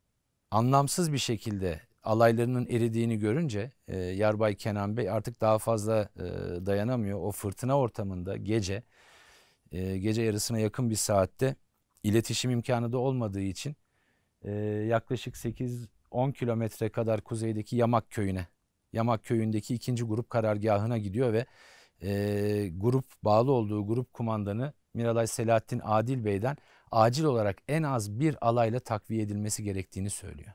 anlamsız bir şekilde alaylarının eridiğini görünce e, Yarbay Kenan Bey artık daha fazla e, dayanamıyor. O fırtına ortamında gece e, gece yarısına yakın bir saatte iletişim imkanı da olmadığı için e, yaklaşık 8 10 kilometre kadar kuzeydeki Yamak köyüne, Yamak köyündeki ikinci grup karargahına gidiyor ve e, grup bağlı olduğu grup kumandanı Miralay Selahattin Adil Bey'den acil olarak en az bir alayla takviye edilmesi gerektiğini söylüyor.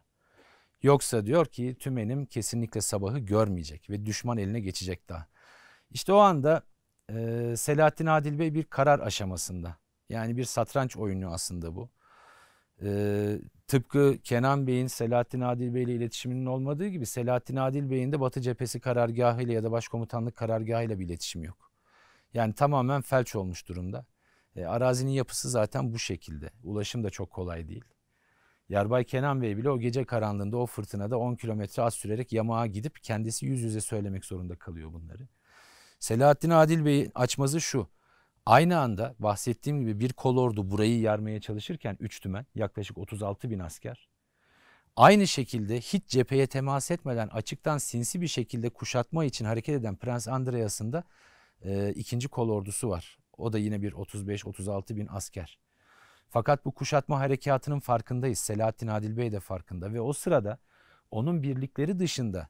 Yoksa diyor ki tümenim kesinlikle sabahı görmeyecek ve düşman eline geçecek daha. İşte o anda e, Selahattin Adil Bey bir karar aşamasında. Yani bir satranç oyunu aslında bu. E, tıpkı Kenan Bey'in Selahattin Adil Bey ile iletişiminin olmadığı gibi Selahattin Adil Bey'in de Batı cephesi karargahı ile ya da başkomutanlık karargahı ile bir iletişim yok. Yani tamamen felç olmuş durumda. E, arazinin yapısı zaten bu şekilde. Ulaşım da çok kolay değil. Yarbay Kenan Bey bile o gece karanlığında o fırtınada 10 kilometre az sürerek yamağa gidip kendisi yüz yüze söylemek zorunda kalıyor bunları. Selahattin Adil Bey'in açmazı şu. Aynı anda bahsettiğim gibi bir kolordu burayı yarmaya çalışırken 3 tümen yaklaşık 36 bin asker. Aynı şekilde hiç cepheye temas etmeden açıktan sinsi bir şekilde kuşatma için hareket eden Prens Andreas'ın da e, ikinci kolordusu var. O da yine bir 35-36 bin asker. Fakat bu kuşatma harekatının farkındayız. Selahattin Adil Bey de farkında ve o sırada onun birlikleri dışında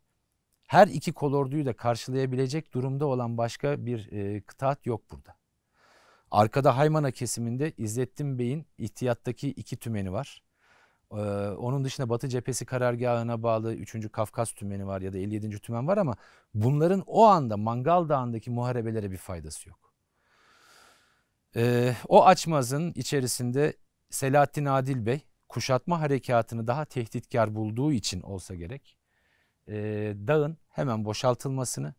her iki kolorduyu da karşılayabilecek durumda olan başka bir e, kıtaat yok burada. Arkada Haymana kesiminde İzzettin Bey'in ihtiyattaki iki tümeni var. Ee, onun dışında Batı cephesi karargahına bağlı 3. Kafkas tümeni var ya da 57. tümen var ama bunların o anda Mangal Dağı'ndaki muharebelere bir faydası yok. Ee, o açmazın içerisinde Selahattin Adil Bey kuşatma harekatını daha tehditkar bulduğu için olsa gerek e, dağın hemen boşaltılmasını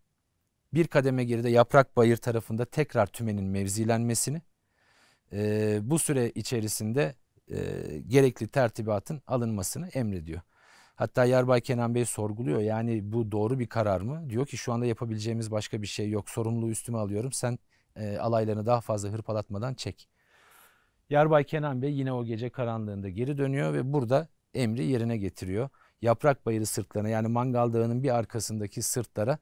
bir kademe geride yaprak bayır tarafında tekrar tümenin mevzilenmesini e, bu süre içerisinde e, gerekli tertibatın alınmasını emrediyor. Hatta Yarbay Kenan Bey sorguluyor yani bu doğru bir karar mı? Diyor ki şu anda yapabileceğimiz başka bir şey yok sorumluluğu üstüme alıyorum sen e, alaylarını daha fazla hırpalatmadan çek. Yarbay Kenan Bey yine o gece karanlığında geri dönüyor ve burada emri yerine getiriyor. Yaprak bayırı sırtlarına yani Mangal Dağı'nın bir arkasındaki sırtlara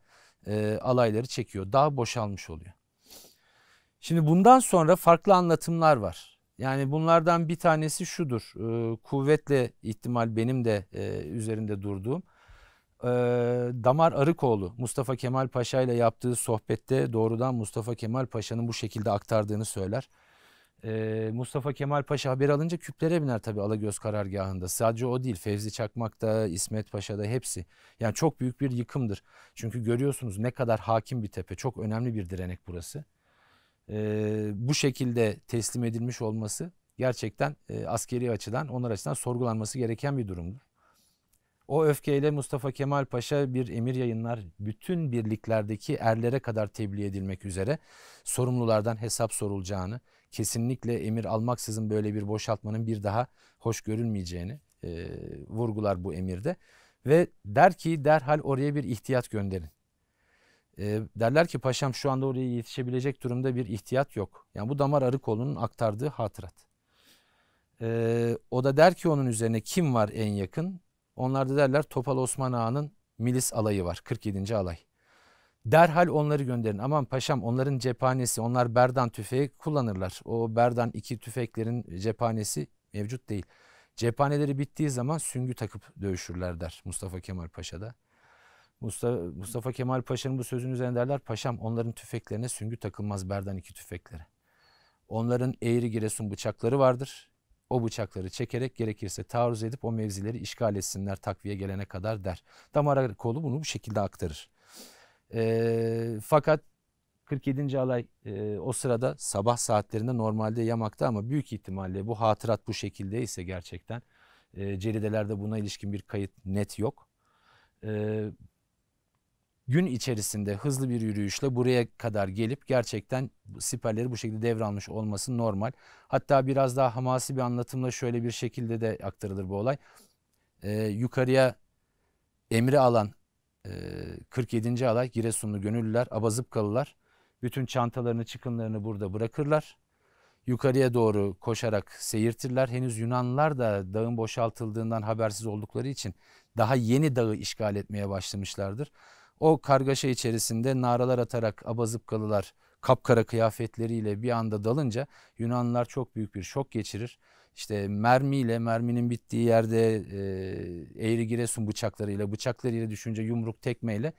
e, alayları çekiyor. daha boşalmış oluyor. Şimdi bundan sonra farklı anlatımlar var. Yani bunlardan bir tanesi şudur. E, kuvvetle ihtimal benim de e, üzerinde durduğum. E, Damar Arıkoğlu Mustafa Kemal Paşa ile yaptığı sohbette doğrudan Mustafa Kemal Paşa'nın bu şekilde aktardığını söyler. Mustafa Kemal Paşa haber alınca küplere biner tabii Alagöz karargahında. Sadece o değil Fevzi Çakmak da İsmet Paşa da hepsi. Yani çok büyük bir yıkımdır. Çünkü görüyorsunuz ne kadar hakim bir tepe. Çok önemli bir direnek burası. bu şekilde teslim edilmiş olması gerçekten askeri açıdan onlar açısından sorgulanması gereken bir durumdur. O öfkeyle Mustafa Kemal Paşa bir emir yayınlar bütün birliklerdeki erlere kadar tebliğ edilmek üzere sorumlulardan hesap sorulacağını, kesinlikle emir almaksızın böyle bir boşaltmanın bir daha hoş görünmeyeceğini e, vurgular bu emirde. Ve der ki derhal oraya bir ihtiyat gönderin. E, derler ki paşam şu anda oraya yetişebilecek durumda bir ihtiyat yok. Yani bu Damar Arıkoğlu'nun aktardığı hatırat. E, o da der ki onun üzerine kim var en yakın? Onlar da derler Topal Osman Ağa'nın milis alayı var 47. alay. Derhal onları gönderin. Aman paşam onların cephanesi, onlar berdan tüfeği kullanırlar. O berdan iki tüfeklerin cephanesi mevcut değil. Cephaneleri bittiği zaman süngü takıp dövüşürler der Mustafa Kemal Paşa da. Mustafa, Mustafa Kemal Paşa'nın bu sözünü üzerine derler. Paşam onların tüfeklerine süngü takılmaz berdan iki tüfeklere. Onların eğri giresun bıçakları vardır. O bıçakları çekerek gerekirse taarruz edip o mevzileri işgal etsinler takviye gelene kadar der. Damara kolu bunu bu şekilde aktarır. E, fakat 47. alay e, o sırada sabah saatlerinde normalde yamakta ama büyük ihtimalle bu hatırat bu şekilde ise gerçekten e, ceridelerde buna ilişkin bir kayıt net yok. E, gün içerisinde hızlı bir yürüyüşle buraya kadar gelip gerçekten siperleri bu şekilde devralmış olması normal. Hatta biraz daha hamasi bir anlatımla şöyle bir şekilde de aktarılır bu olay. E, yukarıya emri alan 47. Ee, alay Giresunlu gönüllüler, Abazıpkalılar bütün çantalarını, çıkınlarını burada bırakırlar. Yukarıya doğru koşarak seyirtirler. Henüz Yunanlılar da dağın boşaltıldığından habersiz oldukları için daha yeni dağı işgal etmeye başlamışlardır. O kargaşa içerisinde naralar atarak abazıp Abazıpkalılar kapkara kıyafetleriyle bir anda dalınca Yunanlılar çok büyük bir şok geçirir işte mermiyle merminin bittiği yerde e, eğri giresun bıçaklarıyla bıçaklarıyla düşünce yumruk tekmeyle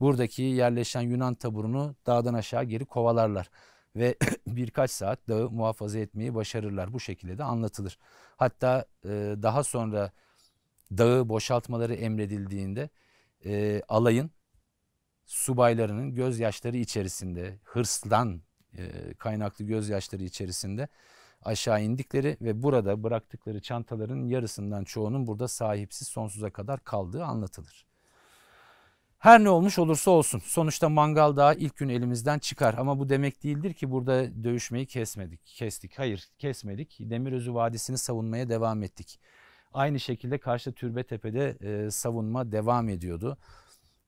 buradaki yerleşen Yunan taburunu dağdan aşağı geri kovalarlar ve birkaç saat dağı muhafaza etmeyi başarırlar. Bu şekilde de anlatılır. Hatta e, daha sonra dağı boşaltmaları emredildiğinde e, alayın subaylarının gözyaşları içerisinde hırslan e, kaynaklı gözyaşları içerisinde aşağı indikleri ve burada bıraktıkları çantaların yarısından çoğunun burada sahipsiz sonsuza kadar kaldığı anlatılır. Her ne olmuş olursa olsun sonuçta mangal daha ilk gün elimizden çıkar ama bu demek değildir ki burada dövüşmeyi kesmedik. Kestik. Hayır, kesmedik. Demirözü Vadisi'ni savunmaya devam ettik. Aynı şekilde karşı Türbetepe'de e, savunma devam ediyordu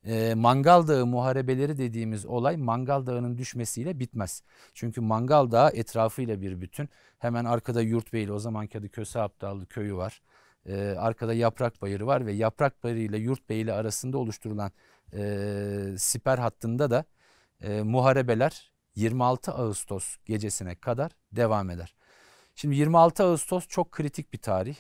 e, Mangal Dağı muharebeleri dediğimiz olay Mangal Dağı'nın düşmesiyle bitmez. Çünkü Mangal Dağı etrafıyla bir bütün. Hemen arkada Yurtbeyli o zamanki adı Köse Abdallı köyü var. E, arkada Yaprak Bayırı var ve Yaprak Bayırı ile Yurtbeyli arasında oluşturulan e, siper hattında da e, muharebeler 26 Ağustos gecesine kadar devam eder. Şimdi 26 Ağustos çok kritik bir tarih.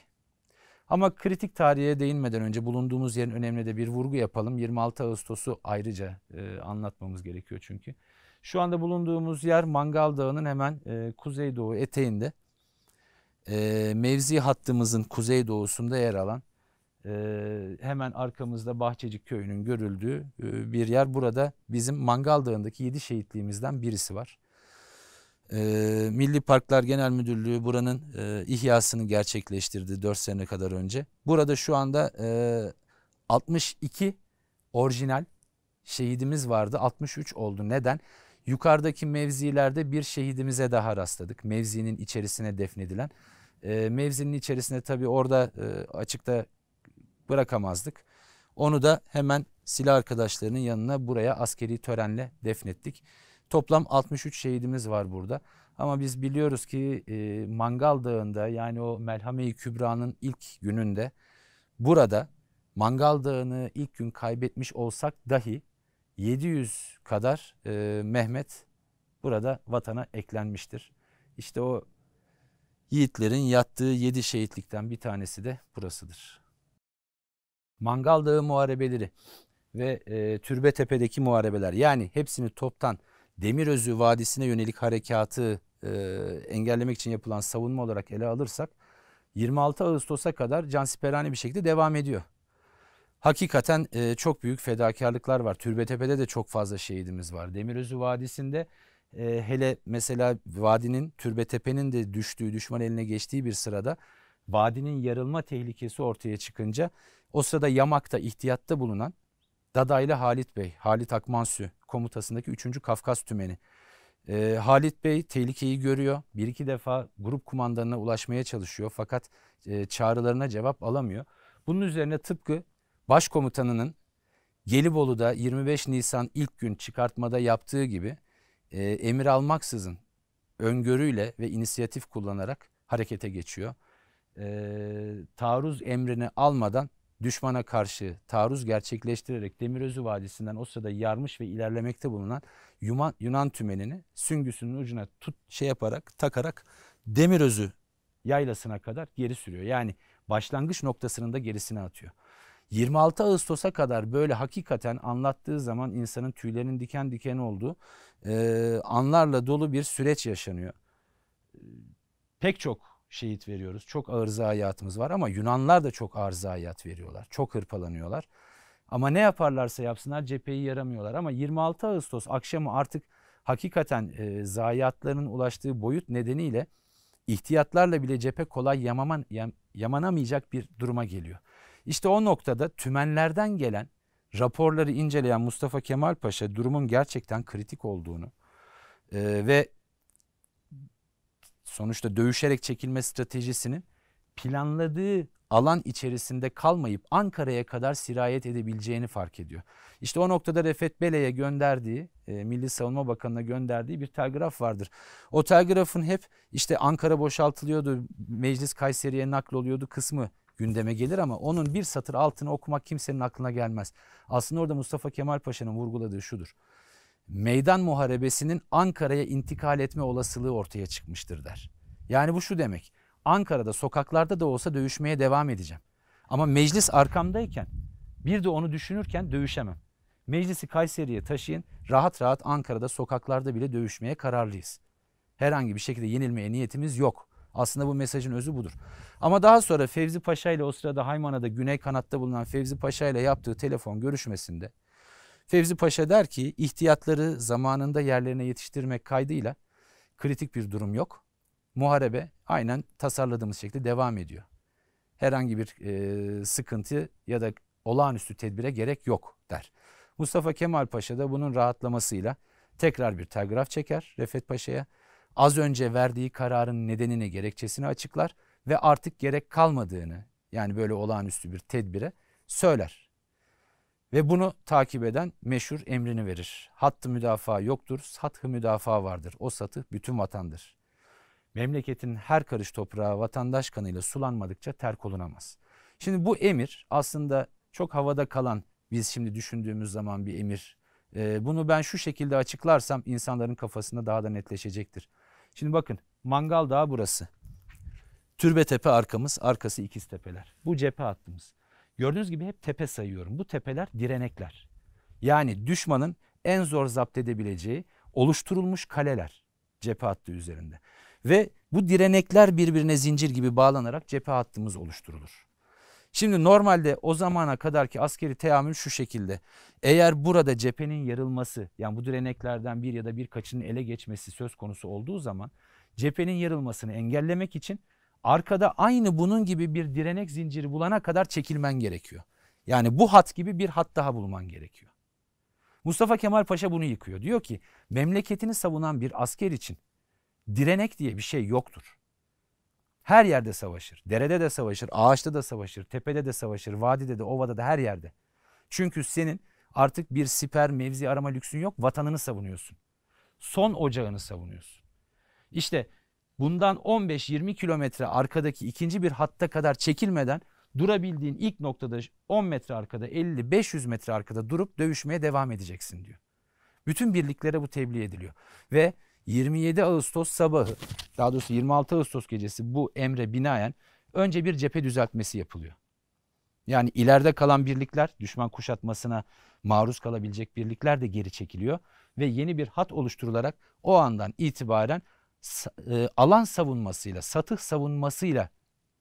Ama kritik tarihe değinmeden önce bulunduğumuz yerin önemli de bir vurgu yapalım. 26 Ağustos'u ayrıca e, anlatmamız gerekiyor çünkü. Şu anda bulunduğumuz yer Mangal Dağı'nın hemen e, kuzeydoğu eteğinde. E, mevzi hattımızın kuzeydoğusunda yer alan e, hemen arkamızda Bahçecik Köyü'nün görüldüğü e, bir yer. Burada bizim Mangal Dağı'ndaki 7 şehitliğimizden birisi var. E, Milli Parklar Genel Müdürlüğü buranın e, ihyasını gerçekleştirdi 4 sene kadar önce. Burada şu anda e, 62 orijinal şehidimiz vardı. 63 oldu. Neden? Yukarıdaki mevzilerde bir şehidimize daha rastladık. Mevzinin içerisine defnedilen. E, mevzinin içerisine tabii orada e, açıkta bırakamazdık. Onu da hemen silah arkadaşlarının yanına buraya askeri törenle defnettik. Toplam 63 şehidimiz var burada. Ama biz biliyoruz ki e, Mangal Dağı'nda yani o Melhame-i Kübra'nın ilk gününde burada Mangal Dağı'nı ilk gün kaybetmiş olsak dahi 700 kadar e, Mehmet burada vatana eklenmiştir. İşte o yiğitlerin yattığı 7 şehitlikten bir tanesi de burasıdır. Mangal Dağı muharebeleri ve e, Türbetepe'deki muharebeler yani hepsini toptan Demirözü Vadisi'ne yönelik harekatı e, engellemek için yapılan savunma olarak ele alırsak 26 Ağustos'a kadar cansiperane bir şekilde devam ediyor. Hakikaten e, çok büyük fedakarlıklar var. Türbetepe'de de çok fazla şehidimiz var. Demirözü Vadisi'nde e, hele mesela vadinin Türbetepe'nin de düştüğü düşman eline geçtiği bir sırada vadinin yarılma tehlikesi ortaya çıkınca o sırada Yamak'ta ihtiyatta bulunan Dadaylı Halit Bey, Halit Akmansü komutasındaki 3. Kafkas Tümeni. E, Halit Bey tehlikeyi görüyor. Bir iki defa grup kumandanına ulaşmaya çalışıyor fakat e, çağrılarına cevap alamıyor. Bunun üzerine tıpkı başkomutanının Gelibolu'da 25 Nisan ilk gün çıkartmada yaptığı gibi e, emir almaksızın öngörüyle ve inisiyatif kullanarak harekete geçiyor. E, taarruz emrini almadan düşmana karşı taarruz gerçekleştirerek Demirözü Vadisi'nden o sırada yarmış ve ilerlemekte bulunan Yunan, Yunan tümenini süngüsünün ucuna tut şey yaparak takarak Demirözü yaylasına kadar geri sürüyor. Yani başlangıç noktasının da gerisine atıyor. 26 Ağustos'a kadar böyle hakikaten anlattığı zaman insanın tüylerinin diken diken olduğu e, anlarla dolu bir süreç yaşanıyor. Pek çok şehit veriyoruz. Çok ağır zayiatımız var ama Yunanlar da çok ağır zayiat veriyorlar. Çok hırpalanıyorlar. Ama ne yaparlarsa yapsınlar cepheyi yaramıyorlar. Ama 26 Ağustos akşamı artık hakikaten e, zayiatların ulaştığı boyut nedeniyle ihtiyatlarla bile cephe kolay yamaman, yam, yamanamayacak bir duruma geliyor. İşte o noktada tümenlerden gelen raporları inceleyen Mustafa Kemal Paşa durumun gerçekten kritik olduğunu e, ve sonuçta dövüşerek çekilme stratejisinin planladığı alan içerisinde kalmayıp Ankara'ya kadar sirayet edebileceğini fark ediyor. İşte o noktada Refet Bele'ye gönderdiği, e, Milli Savunma Bakanı'na gönderdiği bir telgraf vardır. O telgrafın hep işte Ankara boşaltılıyordu, meclis Kayseri'ye nakl oluyordu kısmı gündeme gelir ama onun bir satır altını okumak kimsenin aklına gelmez. Aslında orada Mustafa Kemal Paşa'nın vurguladığı şudur meydan muharebesinin Ankara'ya intikal etme olasılığı ortaya çıkmıştır der. Yani bu şu demek. Ankara'da sokaklarda da olsa dövüşmeye devam edeceğim. Ama meclis arkamdayken bir de onu düşünürken dövüşemem. Meclisi Kayseri'ye taşıyın. Rahat rahat Ankara'da sokaklarda bile dövüşmeye kararlıyız. Herhangi bir şekilde yenilmeye niyetimiz yok. Aslında bu mesajın özü budur. Ama daha sonra Fevzi Paşa ile o sırada Haymana'da Güney kanatta bulunan Fevzi Paşa ile yaptığı telefon görüşmesinde Fevzi Paşa der ki ihtiyatları zamanında yerlerine yetiştirmek kaydıyla kritik bir durum yok. Muharebe aynen tasarladığımız şekilde devam ediyor. Herhangi bir e, sıkıntı ya da olağanüstü tedbire gerek yok der. Mustafa Kemal Paşa da bunun rahatlamasıyla tekrar bir telgraf çeker Refet Paşa'ya. Az önce verdiği kararın nedenini gerekçesini açıklar ve artık gerek kalmadığını yani böyle olağanüstü bir tedbire söyler ve bunu takip eden meşhur emrini verir. Hattı müdafaa yoktur, sathı müdafaa vardır. O satı bütün vatandır. Memleketin her karış toprağı vatandaş kanıyla sulanmadıkça terk olunamaz. Şimdi bu emir aslında çok havada kalan biz şimdi düşündüğümüz zaman bir emir. Ee, bunu ben şu şekilde açıklarsam insanların kafasında daha da netleşecektir. Şimdi bakın Mangal daha burası. türbe tepe arkamız, arkası ikiz tepeler. Bu cephe hattımız. Gördüğünüz gibi hep tepe sayıyorum. Bu tepeler direnekler. Yani düşmanın en zor zapt edebileceği oluşturulmuş kaleler cephe hattı üzerinde. Ve bu direnekler birbirine zincir gibi bağlanarak cephe hattımız oluşturulur. Şimdi normalde o zamana kadarki askeri teamül şu şekilde. Eğer burada cephenin yarılması yani bu direneklerden bir ya da birkaçının ele geçmesi söz konusu olduğu zaman cephenin yarılmasını engellemek için arkada aynı bunun gibi bir direnek zinciri bulana kadar çekilmen gerekiyor. Yani bu hat gibi bir hat daha bulman gerekiyor. Mustafa Kemal Paşa bunu yıkıyor. Diyor ki memleketini savunan bir asker için direnek diye bir şey yoktur. Her yerde savaşır. Derede de savaşır, ağaçta da savaşır, tepede de savaşır, vadide de, ovada da her yerde. Çünkü senin artık bir siper, mevzi arama lüksün yok. Vatanını savunuyorsun. Son ocağını savunuyorsun. İşte bundan 15-20 kilometre arkadaki ikinci bir hatta kadar çekilmeden durabildiğin ilk noktada 10 metre arkada 50-500 metre arkada durup dövüşmeye devam edeceksin diyor. Bütün birliklere bu tebliğ ediliyor. Ve 27 Ağustos sabahı daha doğrusu 26 Ağustos gecesi bu emre binaen önce bir cephe düzeltmesi yapılıyor. Yani ileride kalan birlikler düşman kuşatmasına maruz kalabilecek birlikler de geri çekiliyor ve yeni bir hat oluşturularak o andan itibaren e, alan savunmasıyla, satıh savunmasıyla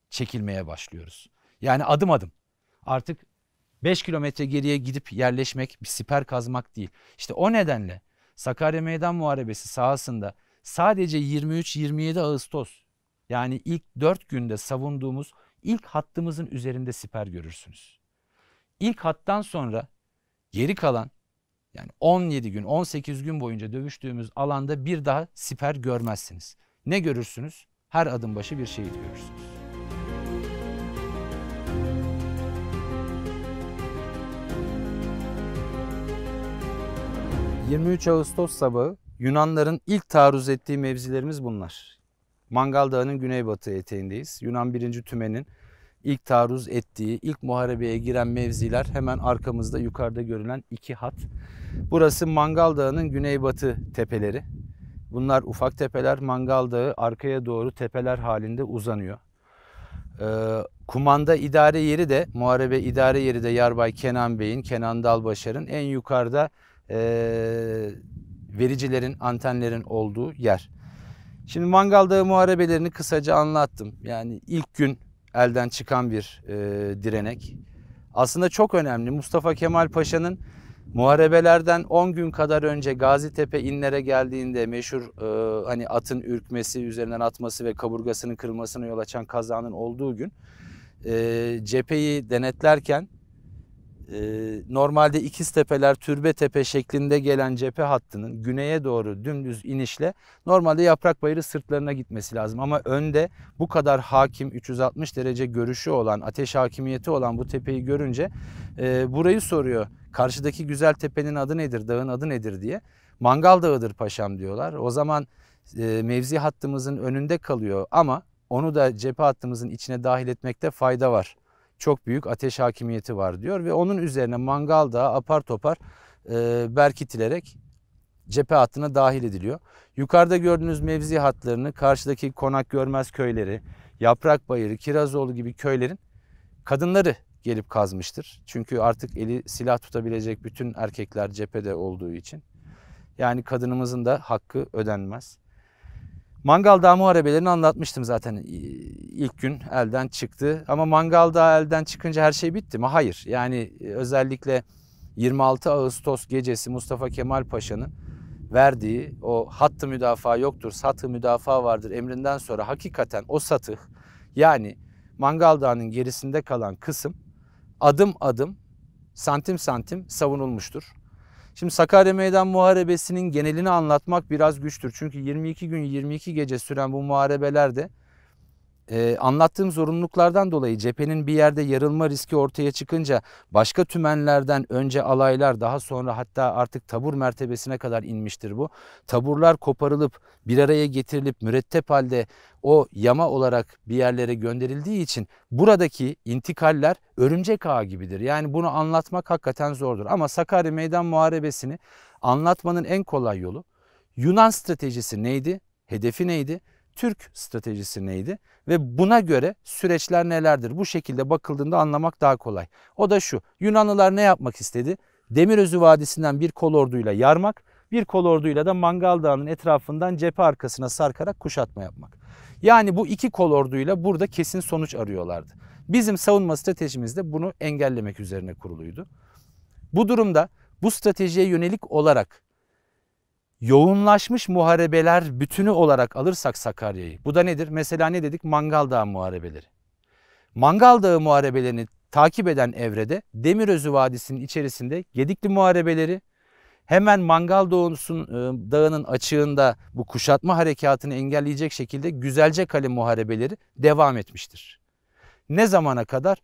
çekilmeye başlıyoruz. Yani adım adım artık 5 kilometre geriye gidip yerleşmek bir siper kazmak değil. İşte o nedenle Sakarya Meydan Muharebesi sahasında sadece 23-27 Ağustos yani ilk 4 günde savunduğumuz ilk hattımızın üzerinde siper görürsünüz. İlk hattan sonra geri kalan yani 17 gün 18 gün boyunca dövüştüğümüz alanda bir daha siper görmezsiniz. Ne görürsünüz? Her adım başı bir şehit görürsünüz. ...23 Ağustos sabahı Yunanların ilk taarruz ettiği mevzilerimiz bunlar. Mangal Dağı'nın güneybatı eteğindeyiz. Yunan 1. Tümen'in ilk taarruz ettiği, ilk muharebeye giren mevziler hemen arkamızda yukarıda görülen iki hat. Burası Mangal Dağı'nın güneybatı tepeleri. Bunlar ufak tepeler. Mangal Dağı arkaya doğru tepeler halinde uzanıyor. Ee, kumanda idare yeri de, muharebe idare yeri de Yarbay Kenan Bey'in, Kenan Dalbaşar'ın en yukarıda e, vericilerin, antenlerin olduğu yer. Şimdi Mangal Dağı muharebelerini kısaca anlattım. Yani ilk gün elden çıkan bir e, direnek. Aslında çok önemli. Mustafa Kemal Paşa'nın muharebelerden 10 gün kadar önce Gazitepe inlere geldiğinde meşhur e, hani atın ürkmesi, üzerinden atması ve kaburgasının kırılmasına yol açan kazanın olduğu gün e, cepheyi denetlerken e, normalde ikiz tepeler türbe tepe şeklinde gelen cephe hattının güneye doğru dümdüz inişle normalde yaprak bayırı sırtlarına gitmesi lazım. Ama önde bu kadar hakim 360 derece görüşü olan ateş hakimiyeti olan bu tepeyi görünce e, burayı soruyor. Karşıdaki güzel tepenin adı nedir dağın adı nedir diye. Mangal Dağı'dır paşam diyorlar. O zaman e, mevzi hattımızın önünde kalıyor ama onu da cephe hattımızın içine dahil etmekte fayda var çok büyük ateş hakimiyeti var diyor ve onun üzerine Mangal Dağı apar topar e, berkitilerek cephe hattına dahil ediliyor. Yukarıda gördüğünüz mevzi hatlarını karşıdaki konak görmez köyleri, yaprak bayırı, kirazoğlu gibi köylerin kadınları gelip kazmıştır. Çünkü artık eli silah tutabilecek bütün erkekler cephede olduğu için. Yani kadınımızın da hakkı ödenmez. Mangal Dağı muharebelerini anlatmıştım zaten ilk gün elden çıktı. Ama Mangal Dağı elden çıkınca her şey bitti mi? Hayır. Yani e, özellikle 26 Ağustos gecesi Mustafa Kemal Paşa'nın verdiği o hattı müdafaa yoktur, satı müdafaa vardır emrinden sonra hakikaten o satıh yani Mangal Dağı'nın gerisinde kalan kısım adım adım santim santim savunulmuştur. Şimdi Sakarya Meydan Muharebesi'nin genelini anlatmak biraz güçtür. Çünkü 22 gün 22 gece süren bu muharebelerde e, anlattığım zorunluluklardan dolayı cephenin bir yerde yarılma riski ortaya çıkınca başka tümenlerden önce alaylar daha sonra hatta artık tabur mertebesine kadar inmiştir bu. Taburlar koparılıp bir araya getirilip mürettep halde o yama olarak bir yerlere gönderildiği için buradaki intikaller örümcek ağı gibidir. Yani bunu anlatmak hakikaten zordur ama Sakarya Meydan Muharebesi'ni anlatmanın en kolay yolu Yunan stratejisi neydi? Hedefi neydi? Türk stratejisi neydi ve buna göre süreçler nelerdir? Bu şekilde bakıldığında anlamak daha kolay. O da şu Yunanlılar ne yapmak istedi? Demirözü Vadisi'nden bir kol orduyla yarmak, bir kol orduyla da Mangal Dağı'nın etrafından cephe arkasına sarkarak kuşatma yapmak. Yani bu iki kol orduyla burada kesin sonuç arıyorlardı. Bizim savunma stratejimiz de bunu engellemek üzerine kuruluydu. Bu durumda bu stratejiye yönelik olarak yoğunlaşmış muharebeler bütünü olarak alırsak Sakarya'yı. Bu da nedir? Mesela ne dedik? Mangal Dağı muharebeleri. Mangal Dağı muharebelerini takip eden evrede Demirözü Vadisi'nin içerisinde Gedikli muharebeleri, hemen Mangal Doğusun, e, Dağı'nın açığında bu kuşatma harekatını engelleyecek şekilde Güzelce Kale muharebeleri devam etmiştir. Ne zamana kadar?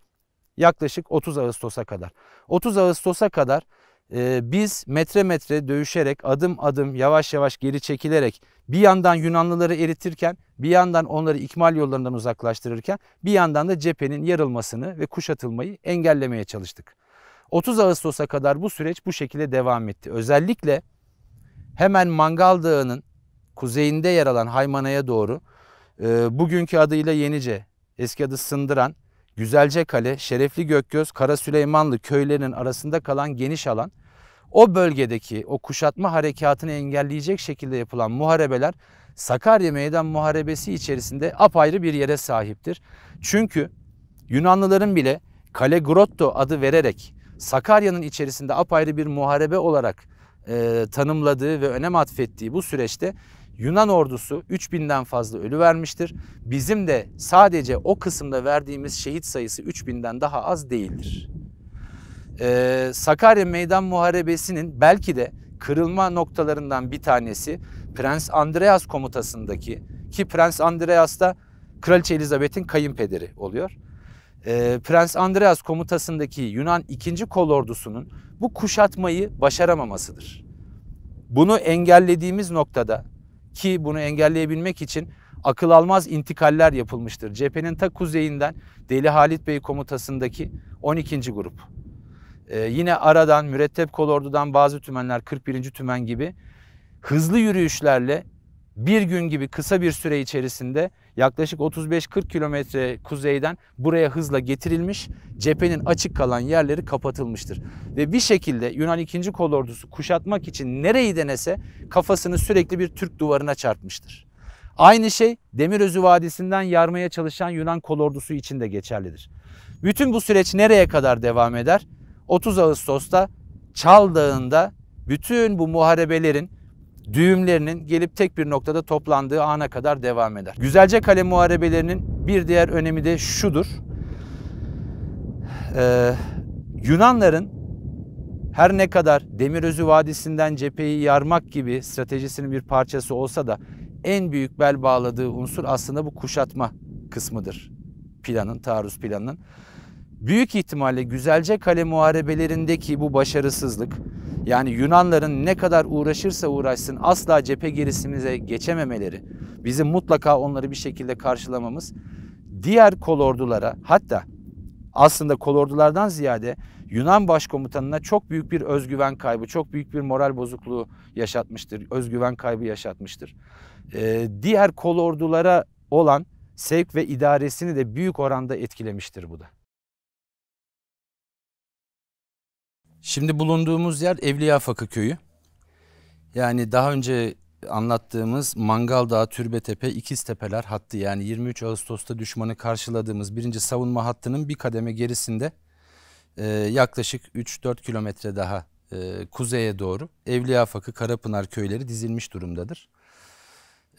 Yaklaşık 30 Ağustos'a kadar. 30 Ağustos'a kadar ee, biz metre metre dövüşerek adım adım yavaş yavaş geri çekilerek bir yandan Yunanlıları eritirken bir yandan onları ikmal yollarından uzaklaştırırken bir yandan da cephenin yarılmasını ve kuşatılmayı engellemeye çalıştık. 30 Ağustos'a kadar bu süreç bu şekilde devam etti. Özellikle hemen Mangal Dağı'nın kuzeyinde yer alan Haymana'ya doğru e, bugünkü adıyla Yenice, eski adı Sındıran, Güzelce Kale, Şerefli Gökgöz, Kara Süleymanlı köylerinin arasında kalan geniş alan o bölgedeki o kuşatma harekatını engelleyecek şekilde yapılan muharebeler Sakarya Meydan Muharebesi içerisinde apayrı bir yere sahiptir. Çünkü Yunanlıların bile Kale Grotto adı vererek Sakarya'nın içerisinde apayrı bir muharebe olarak e, tanımladığı ve önem atfettiği bu süreçte Yunan ordusu 3000'den fazla ölü vermiştir. Bizim de sadece o kısımda verdiğimiz şehit sayısı 3000'den daha az değildir e, Sakarya Meydan Muharebesi'nin belki de kırılma noktalarından bir tanesi Prens Andreas komutasındaki ki Prens Andreas da Kraliçe Elizabeth'in kayınpederi oluyor. E, Prens Andreas komutasındaki Yunan 2. kolordusunun bu kuşatmayı başaramamasıdır. Bunu engellediğimiz noktada ki bunu engelleyebilmek için akıl almaz intikaller yapılmıştır. Cephenin ta kuzeyinden Deli Halit Bey komutasındaki 12. grup ee, yine aradan mürettep kolordudan bazı tümenler 41. tümen gibi hızlı yürüyüşlerle bir gün gibi kısa bir süre içerisinde yaklaşık 35-40 kilometre kuzeyden buraya hızla getirilmiş cephenin açık kalan yerleri kapatılmıştır. Ve bir şekilde Yunan 2. kolordusu kuşatmak için nereyi denese kafasını sürekli bir Türk duvarına çarpmıştır. Aynı şey Demirözü Vadisi'nden yarmaya çalışan Yunan kolordusu için de geçerlidir. Bütün bu süreç nereye kadar devam eder? 30 Ağustos'ta Çal Dağı'nda bütün bu muharebelerin düğümlerinin gelip tek bir noktada toplandığı ana kadar devam eder. Güzelce Kale muharebelerinin bir diğer önemi de şudur. Ee, Yunanların her ne kadar Demirözü Vadisi'nden cepheyi yarmak gibi stratejisinin bir parçası olsa da en büyük bel bağladığı unsur aslında bu kuşatma kısmıdır planın, taarruz planının büyük ihtimalle güzelce kale muharebelerindeki bu başarısızlık yani Yunanların ne kadar uğraşırsa uğraşsın asla cephe gerisimize geçememeleri, bizim mutlaka onları bir şekilde karşılamamız diğer kolordulara hatta aslında kolordulardan ziyade Yunan başkomutanına çok büyük bir özgüven kaybı, çok büyük bir moral bozukluğu yaşatmıştır, özgüven kaybı yaşatmıştır. Ee, diğer kolordulara olan sevk ve idaresini de büyük oranda etkilemiştir bu da. Şimdi bulunduğumuz yer Evliya Fakı Köyü. Yani daha önce anlattığımız Mangal Dağı, Türbetepe, İkiztepeler hattı yani 23 Ağustos'ta düşmanı karşıladığımız birinci savunma hattının bir kademe gerisinde e, yaklaşık 3-4 kilometre daha e, kuzeye doğru Evliya Fakı, Karapınar köyleri dizilmiş durumdadır.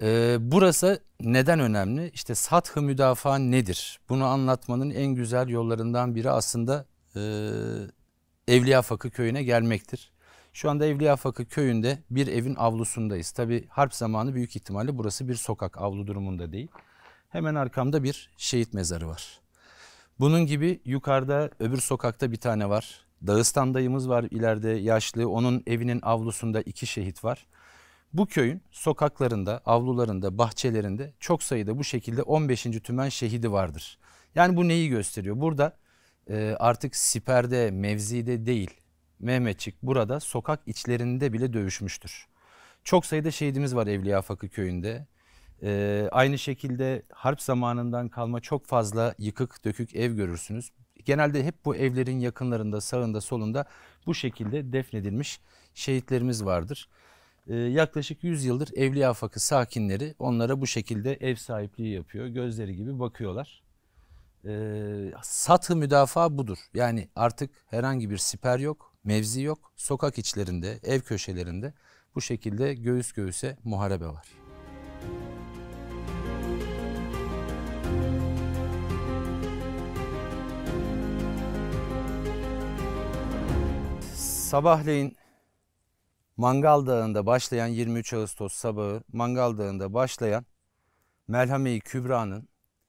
E, burası neden önemli? İşte sathı müdafaa nedir? Bunu anlatmanın en güzel yollarından biri aslında e, Evliya Fakı köyüne gelmektir. Şu anda Evliya Fakı köyünde bir evin avlusundayız. Tabi harp zamanı büyük ihtimalle burası bir sokak avlu durumunda değil. Hemen arkamda bir şehit mezarı var. Bunun gibi yukarıda öbür sokakta bir tane var. Dağıstan dayımız var ileride yaşlı. Onun evinin avlusunda iki şehit var. Bu köyün sokaklarında, avlularında, bahçelerinde çok sayıda bu şekilde 15. tümen şehidi vardır. Yani bu neyi gösteriyor? Burada e, artık siperde, mevzide değil. Mehmetçik burada sokak içlerinde bile dövüşmüştür. Çok sayıda şehidimiz var Evliya Fakı köyünde. E, aynı şekilde harp zamanından kalma çok fazla yıkık dökük ev görürsünüz. Genelde hep bu evlerin yakınlarında, sağında, solunda bu şekilde defnedilmiş şehitlerimiz vardır ee, yaklaşık 100 yıldır Evliya Fakı sakinleri onlara bu şekilde ev sahipliği yapıyor. Gözleri gibi bakıyorlar e, satı müdafaa budur. Yani artık herhangi bir siper yok, mevzi yok. Sokak içlerinde, ev köşelerinde bu şekilde göğüs göğüse muharebe var. Sabahleyin Mangal Dağı'nda başlayan 23 Ağustos sabahı Mangal Dağı'nda başlayan Melhame-i Kübra'nın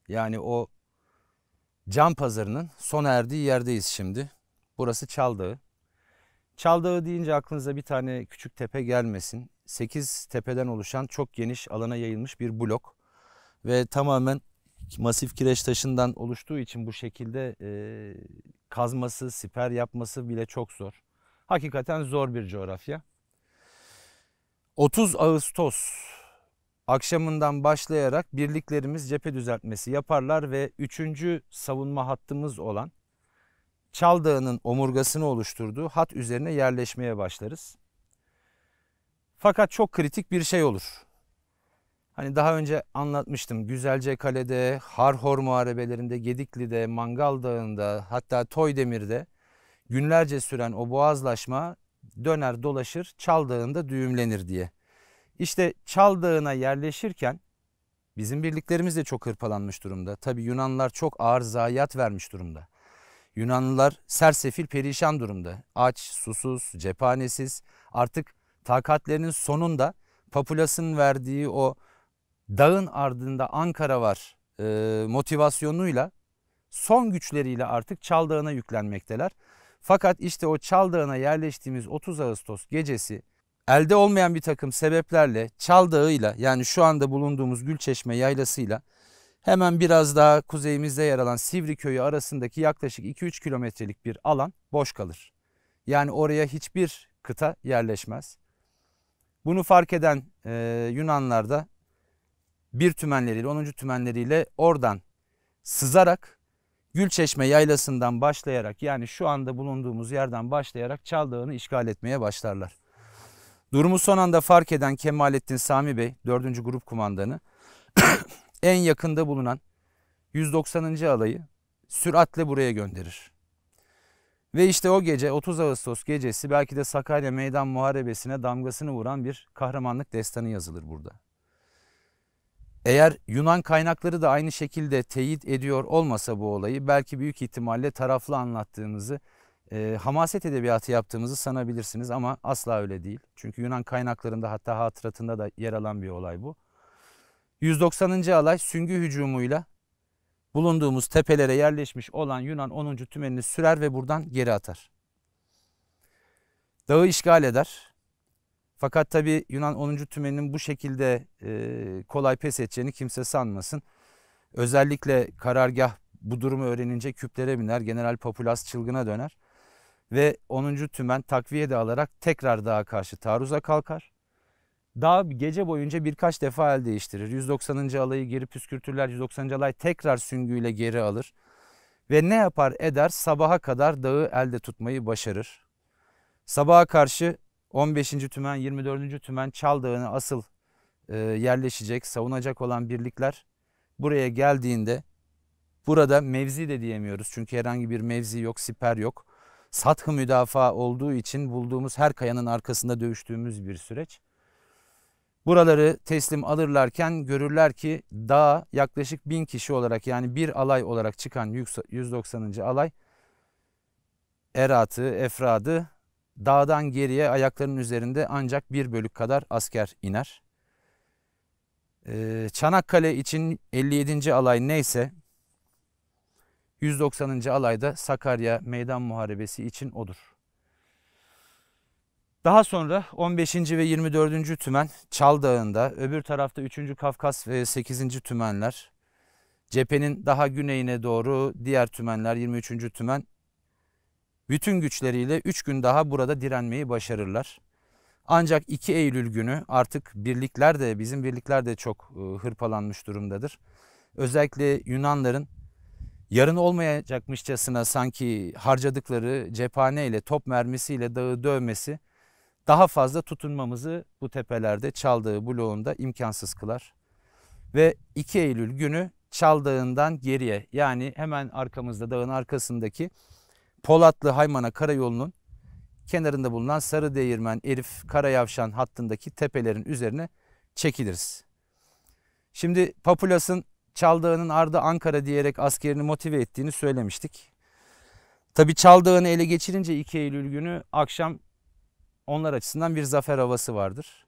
yani o cam pazarının son erdiği yerdeyiz şimdi. Burası Çaldağı. Çaldağı deyince aklınıza bir tane küçük tepe gelmesin. 8 tepeden oluşan çok geniş alana yayılmış bir blok ve tamamen masif kireç taşından oluştuğu için bu şekilde e, kazması, siper yapması bile çok zor. Hakikaten zor bir coğrafya. 30 Ağustos Akşamından başlayarak birliklerimiz cephe düzeltmesi yaparlar ve üçüncü savunma hattımız olan Çal Dağı'nın omurgasını oluşturduğu hat üzerine yerleşmeye başlarız. Fakat çok kritik bir şey olur. Hani daha önce anlatmıştım Güzelce Kale'de, Harhor Muharebelerinde, Gedikli'de, Mangal Dağı'nda hatta Toydemir'de günlerce süren o boğazlaşma döner dolaşır Çal Dağı'nda düğümlenir diye. İşte Çal Dağı'na yerleşirken bizim birliklerimiz de çok hırpalanmış durumda. Tabi Yunanlar çok ağır zayiat vermiş durumda. Yunanlılar sersefil perişan durumda. Aç, susuz, cephanesiz artık takatlerinin sonunda Papulas'ın verdiği o dağın ardında Ankara var e, motivasyonuyla son güçleriyle artık Çal Dağı'na yüklenmekteler. Fakat işte o Çal Dağı'na yerleştiğimiz 30 Ağustos gecesi elde olmayan bir takım sebeplerle Çal Dağı'yla yani şu anda bulunduğumuz Gülçeşme Yaylası'yla hemen biraz daha kuzeyimizde yer alan Sivri Köyü arasındaki yaklaşık 2-3 kilometrelik bir alan boş kalır. Yani oraya hiçbir kıta yerleşmez. Bunu fark eden e, Yunanlar da bir tümenleriyle 10. tümenleriyle oradan sızarak Gülçeşme yaylasından başlayarak yani şu anda bulunduğumuz yerden başlayarak Çal Dağı'nı işgal etmeye başlarlar. Durumu son anda fark eden Kemalettin Sami Bey, 4. Grup Kumandanı, en yakında bulunan 190. alayı süratle buraya gönderir. Ve işte o gece 30 Ağustos gecesi belki de Sakarya Meydan Muharebesi'ne damgasını vuran bir kahramanlık destanı yazılır burada. Eğer Yunan kaynakları da aynı şekilde teyit ediyor olmasa bu olayı belki büyük ihtimalle taraflı anlattığımızı e, hamaset edebiyatı yaptığımızı sanabilirsiniz ama asla öyle değil. Çünkü Yunan kaynaklarında hatta hatıratında da yer alan bir olay bu. 190. alay süngü hücumuyla bulunduğumuz tepelere yerleşmiş olan Yunan 10. tümenini sürer ve buradan geri atar. Dağı işgal eder. Fakat tabi Yunan 10. tümeninin bu şekilde e, kolay pes edeceğini kimse sanmasın. Özellikle karargah bu durumu öğrenince küplere biner, General Papulas çılgına döner ve 10. tümen takviye de alarak tekrar dağa karşı taarruza kalkar. Dağ gece boyunca birkaç defa el değiştirir. 190. alayı geri püskürtürler. 190. alay tekrar süngüyle geri alır. Ve ne yapar eder sabaha kadar dağı elde tutmayı başarır. Sabaha karşı 15. tümen 24. tümen Çal Dağı'na asıl e, yerleşecek, savunacak olan birlikler buraya geldiğinde burada mevzi de diyemiyoruz. Çünkü herhangi bir mevzi yok, siper yok sathı müdafaa olduğu için bulduğumuz her kayanın arkasında dövüştüğümüz bir süreç. Buraları teslim alırlarken görürler ki dağa yaklaşık bin kişi olarak yani bir alay olarak çıkan 190. alay eratı, efradı dağdan geriye ayaklarının üzerinde ancak bir bölük kadar asker iner. Ee, Çanakkale için 57. alay neyse 190. alayda Sakarya Meydan Muharebesi için odur. Daha sonra 15. ve 24. tümen Çal Dağı'nda, öbür tarafta 3. Kafkas ve 8. tümenler, cephenin daha güneyine doğru diğer tümenler 23. tümen bütün güçleriyle 3 gün daha burada direnmeyi başarırlar. Ancak 2 Eylül günü artık birlikler de bizim birlikler de çok ıı, hırpalanmış durumdadır. Özellikle Yunanların yarın olmayacakmışçasına sanki harcadıkları cephane top mermisiyle dağı dövmesi daha fazla tutunmamızı bu tepelerde çaldığı bloğunda imkansız kılar. Ve 2 Eylül günü çaldığından geriye yani hemen arkamızda dağın arkasındaki Polatlı Haymana Karayolu'nun kenarında bulunan Sarı Değirmen, Erif, Karayavşan hattındaki tepelerin üzerine çekiliriz. Şimdi Papulas'ın Çaldığının ardı Ankara diyerek askerini motive ettiğini söylemiştik. Tabi Çaldığını ele geçirince 2 Eylül günü akşam onlar açısından bir zafer havası vardır.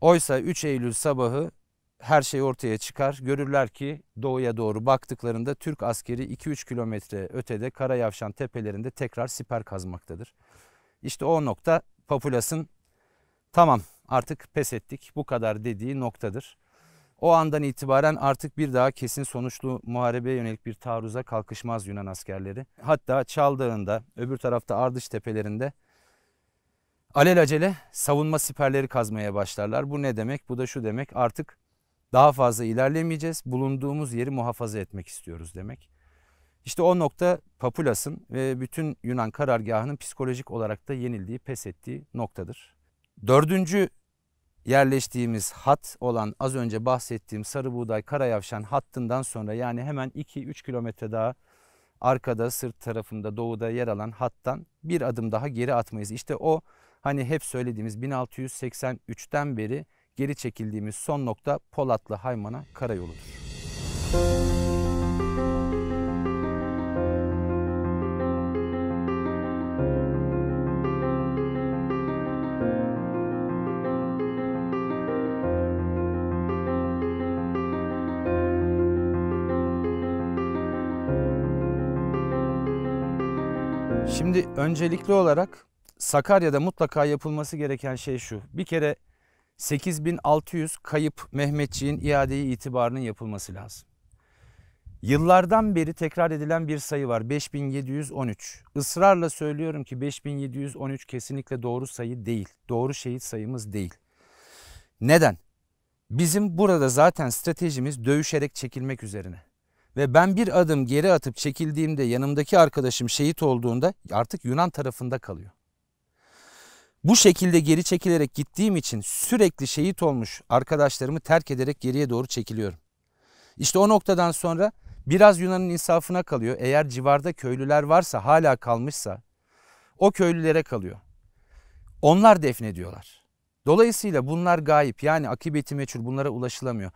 Oysa 3 Eylül sabahı her şey ortaya çıkar. Görürler ki doğuya doğru baktıklarında Türk askeri 2-3 kilometre ötede Karayavşan tepelerinde tekrar siper kazmaktadır. İşte o nokta Papulas'ın tamam artık pes ettik bu kadar dediği noktadır. O andan itibaren artık bir daha kesin sonuçlu muharebeye yönelik bir taarruza kalkışmaz Yunan askerleri. Hatta Çaldağında, öbür tarafta Ardış tepelerinde alelacele savunma siperleri kazmaya başlarlar. Bu ne demek? Bu da şu demek artık daha fazla ilerlemeyeceğiz. Bulunduğumuz yeri muhafaza etmek istiyoruz demek. İşte o nokta Papulas'ın ve bütün Yunan karargahının psikolojik olarak da yenildiği, pes ettiği noktadır. Dördüncü yerleştiğimiz hat olan az önce bahsettiğim Sarı Buğday Karayavşan hattından sonra yani hemen 2-3 kilometre daha arkada sırt tarafında doğuda yer alan hattan bir adım daha geri atmayız. İşte o hani hep söylediğimiz 1683'ten beri geri çekildiğimiz son nokta Polatlı Haymana Karayolu'dur. Müzik öncelikli olarak Sakarya'da mutlaka yapılması gereken şey şu. Bir kere 8600 kayıp Mehmetçiğin iadeyi itibarının yapılması lazım. Yıllardan beri tekrar edilen bir sayı var 5713. Israrla söylüyorum ki 5713 kesinlikle doğru sayı değil. Doğru şehit sayımız değil. Neden? Bizim burada zaten stratejimiz dövüşerek çekilmek üzerine ve ben bir adım geri atıp çekildiğimde yanımdaki arkadaşım şehit olduğunda artık Yunan tarafında kalıyor. Bu şekilde geri çekilerek gittiğim için sürekli şehit olmuş arkadaşlarımı terk ederek geriye doğru çekiliyorum. İşte o noktadan sonra biraz Yunan'ın insafına kalıyor. Eğer civarda köylüler varsa hala kalmışsa o köylülere kalıyor. Onlar defnediyorlar. Dolayısıyla bunlar gayip yani akıbeti meçhul bunlara ulaşılamıyor.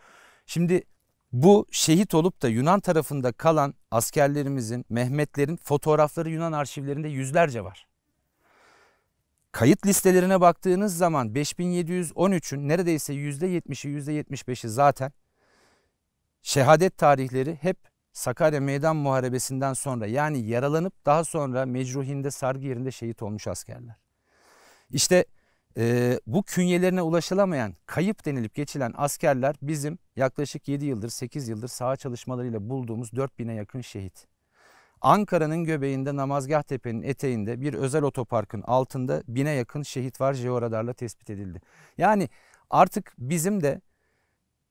Şimdi bu şehit olup da Yunan tarafında kalan askerlerimizin, Mehmetlerin fotoğrafları Yunan arşivlerinde yüzlerce var. Kayıt listelerine baktığınız zaman 5713'ün neredeyse %70'i %75'i zaten şehadet tarihleri hep Sakarya Meydan Muharebesi'nden sonra yani yaralanıp daha sonra mecruhinde sargı yerinde şehit olmuş askerler. İşte e, bu künyelerine ulaşılamayan kayıp denilip geçilen askerler bizim yaklaşık 7 yıldır 8 yıldır saha çalışmalarıyla bulduğumuz 4000'e yakın şehit. Ankara'nın göbeğinde Namazgah Tepe'nin eteğinde bir özel otoparkın altında bine yakın şehit var jeoradarla tespit edildi. Yani artık bizim de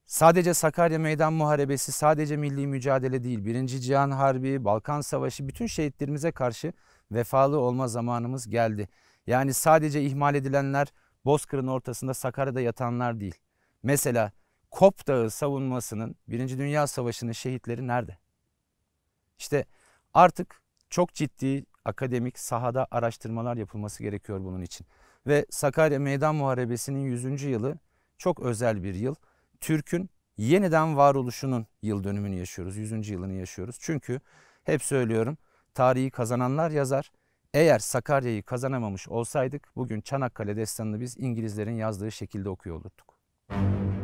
sadece Sakarya Meydan Muharebesi sadece milli mücadele değil Birinci Cihan Harbi, Balkan Savaşı bütün şehitlerimize karşı vefalı olma zamanımız geldi. Yani sadece ihmal edilenler Bozkır'ın ortasında Sakarya'da yatanlar değil. Mesela Kop Dağı savunmasının Birinci Dünya Savaşı'nın şehitleri nerede? İşte artık çok ciddi akademik sahada araştırmalar yapılması gerekiyor bunun için. Ve Sakarya Meydan Muharebesi'nin 100. yılı çok özel bir yıl. Türk'ün yeniden varoluşunun yıl dönümünü yaşıyoruz, 100. yılını yaşıyoruz. Çünkü hep söylüyorum tarihi kazananlar yazar, eğer Sakarya'yı kazanamamış olsaydık bugün Çanakkale destanını biz İngilizlerin yazdığı şekilde okuyor olurduk. Müzik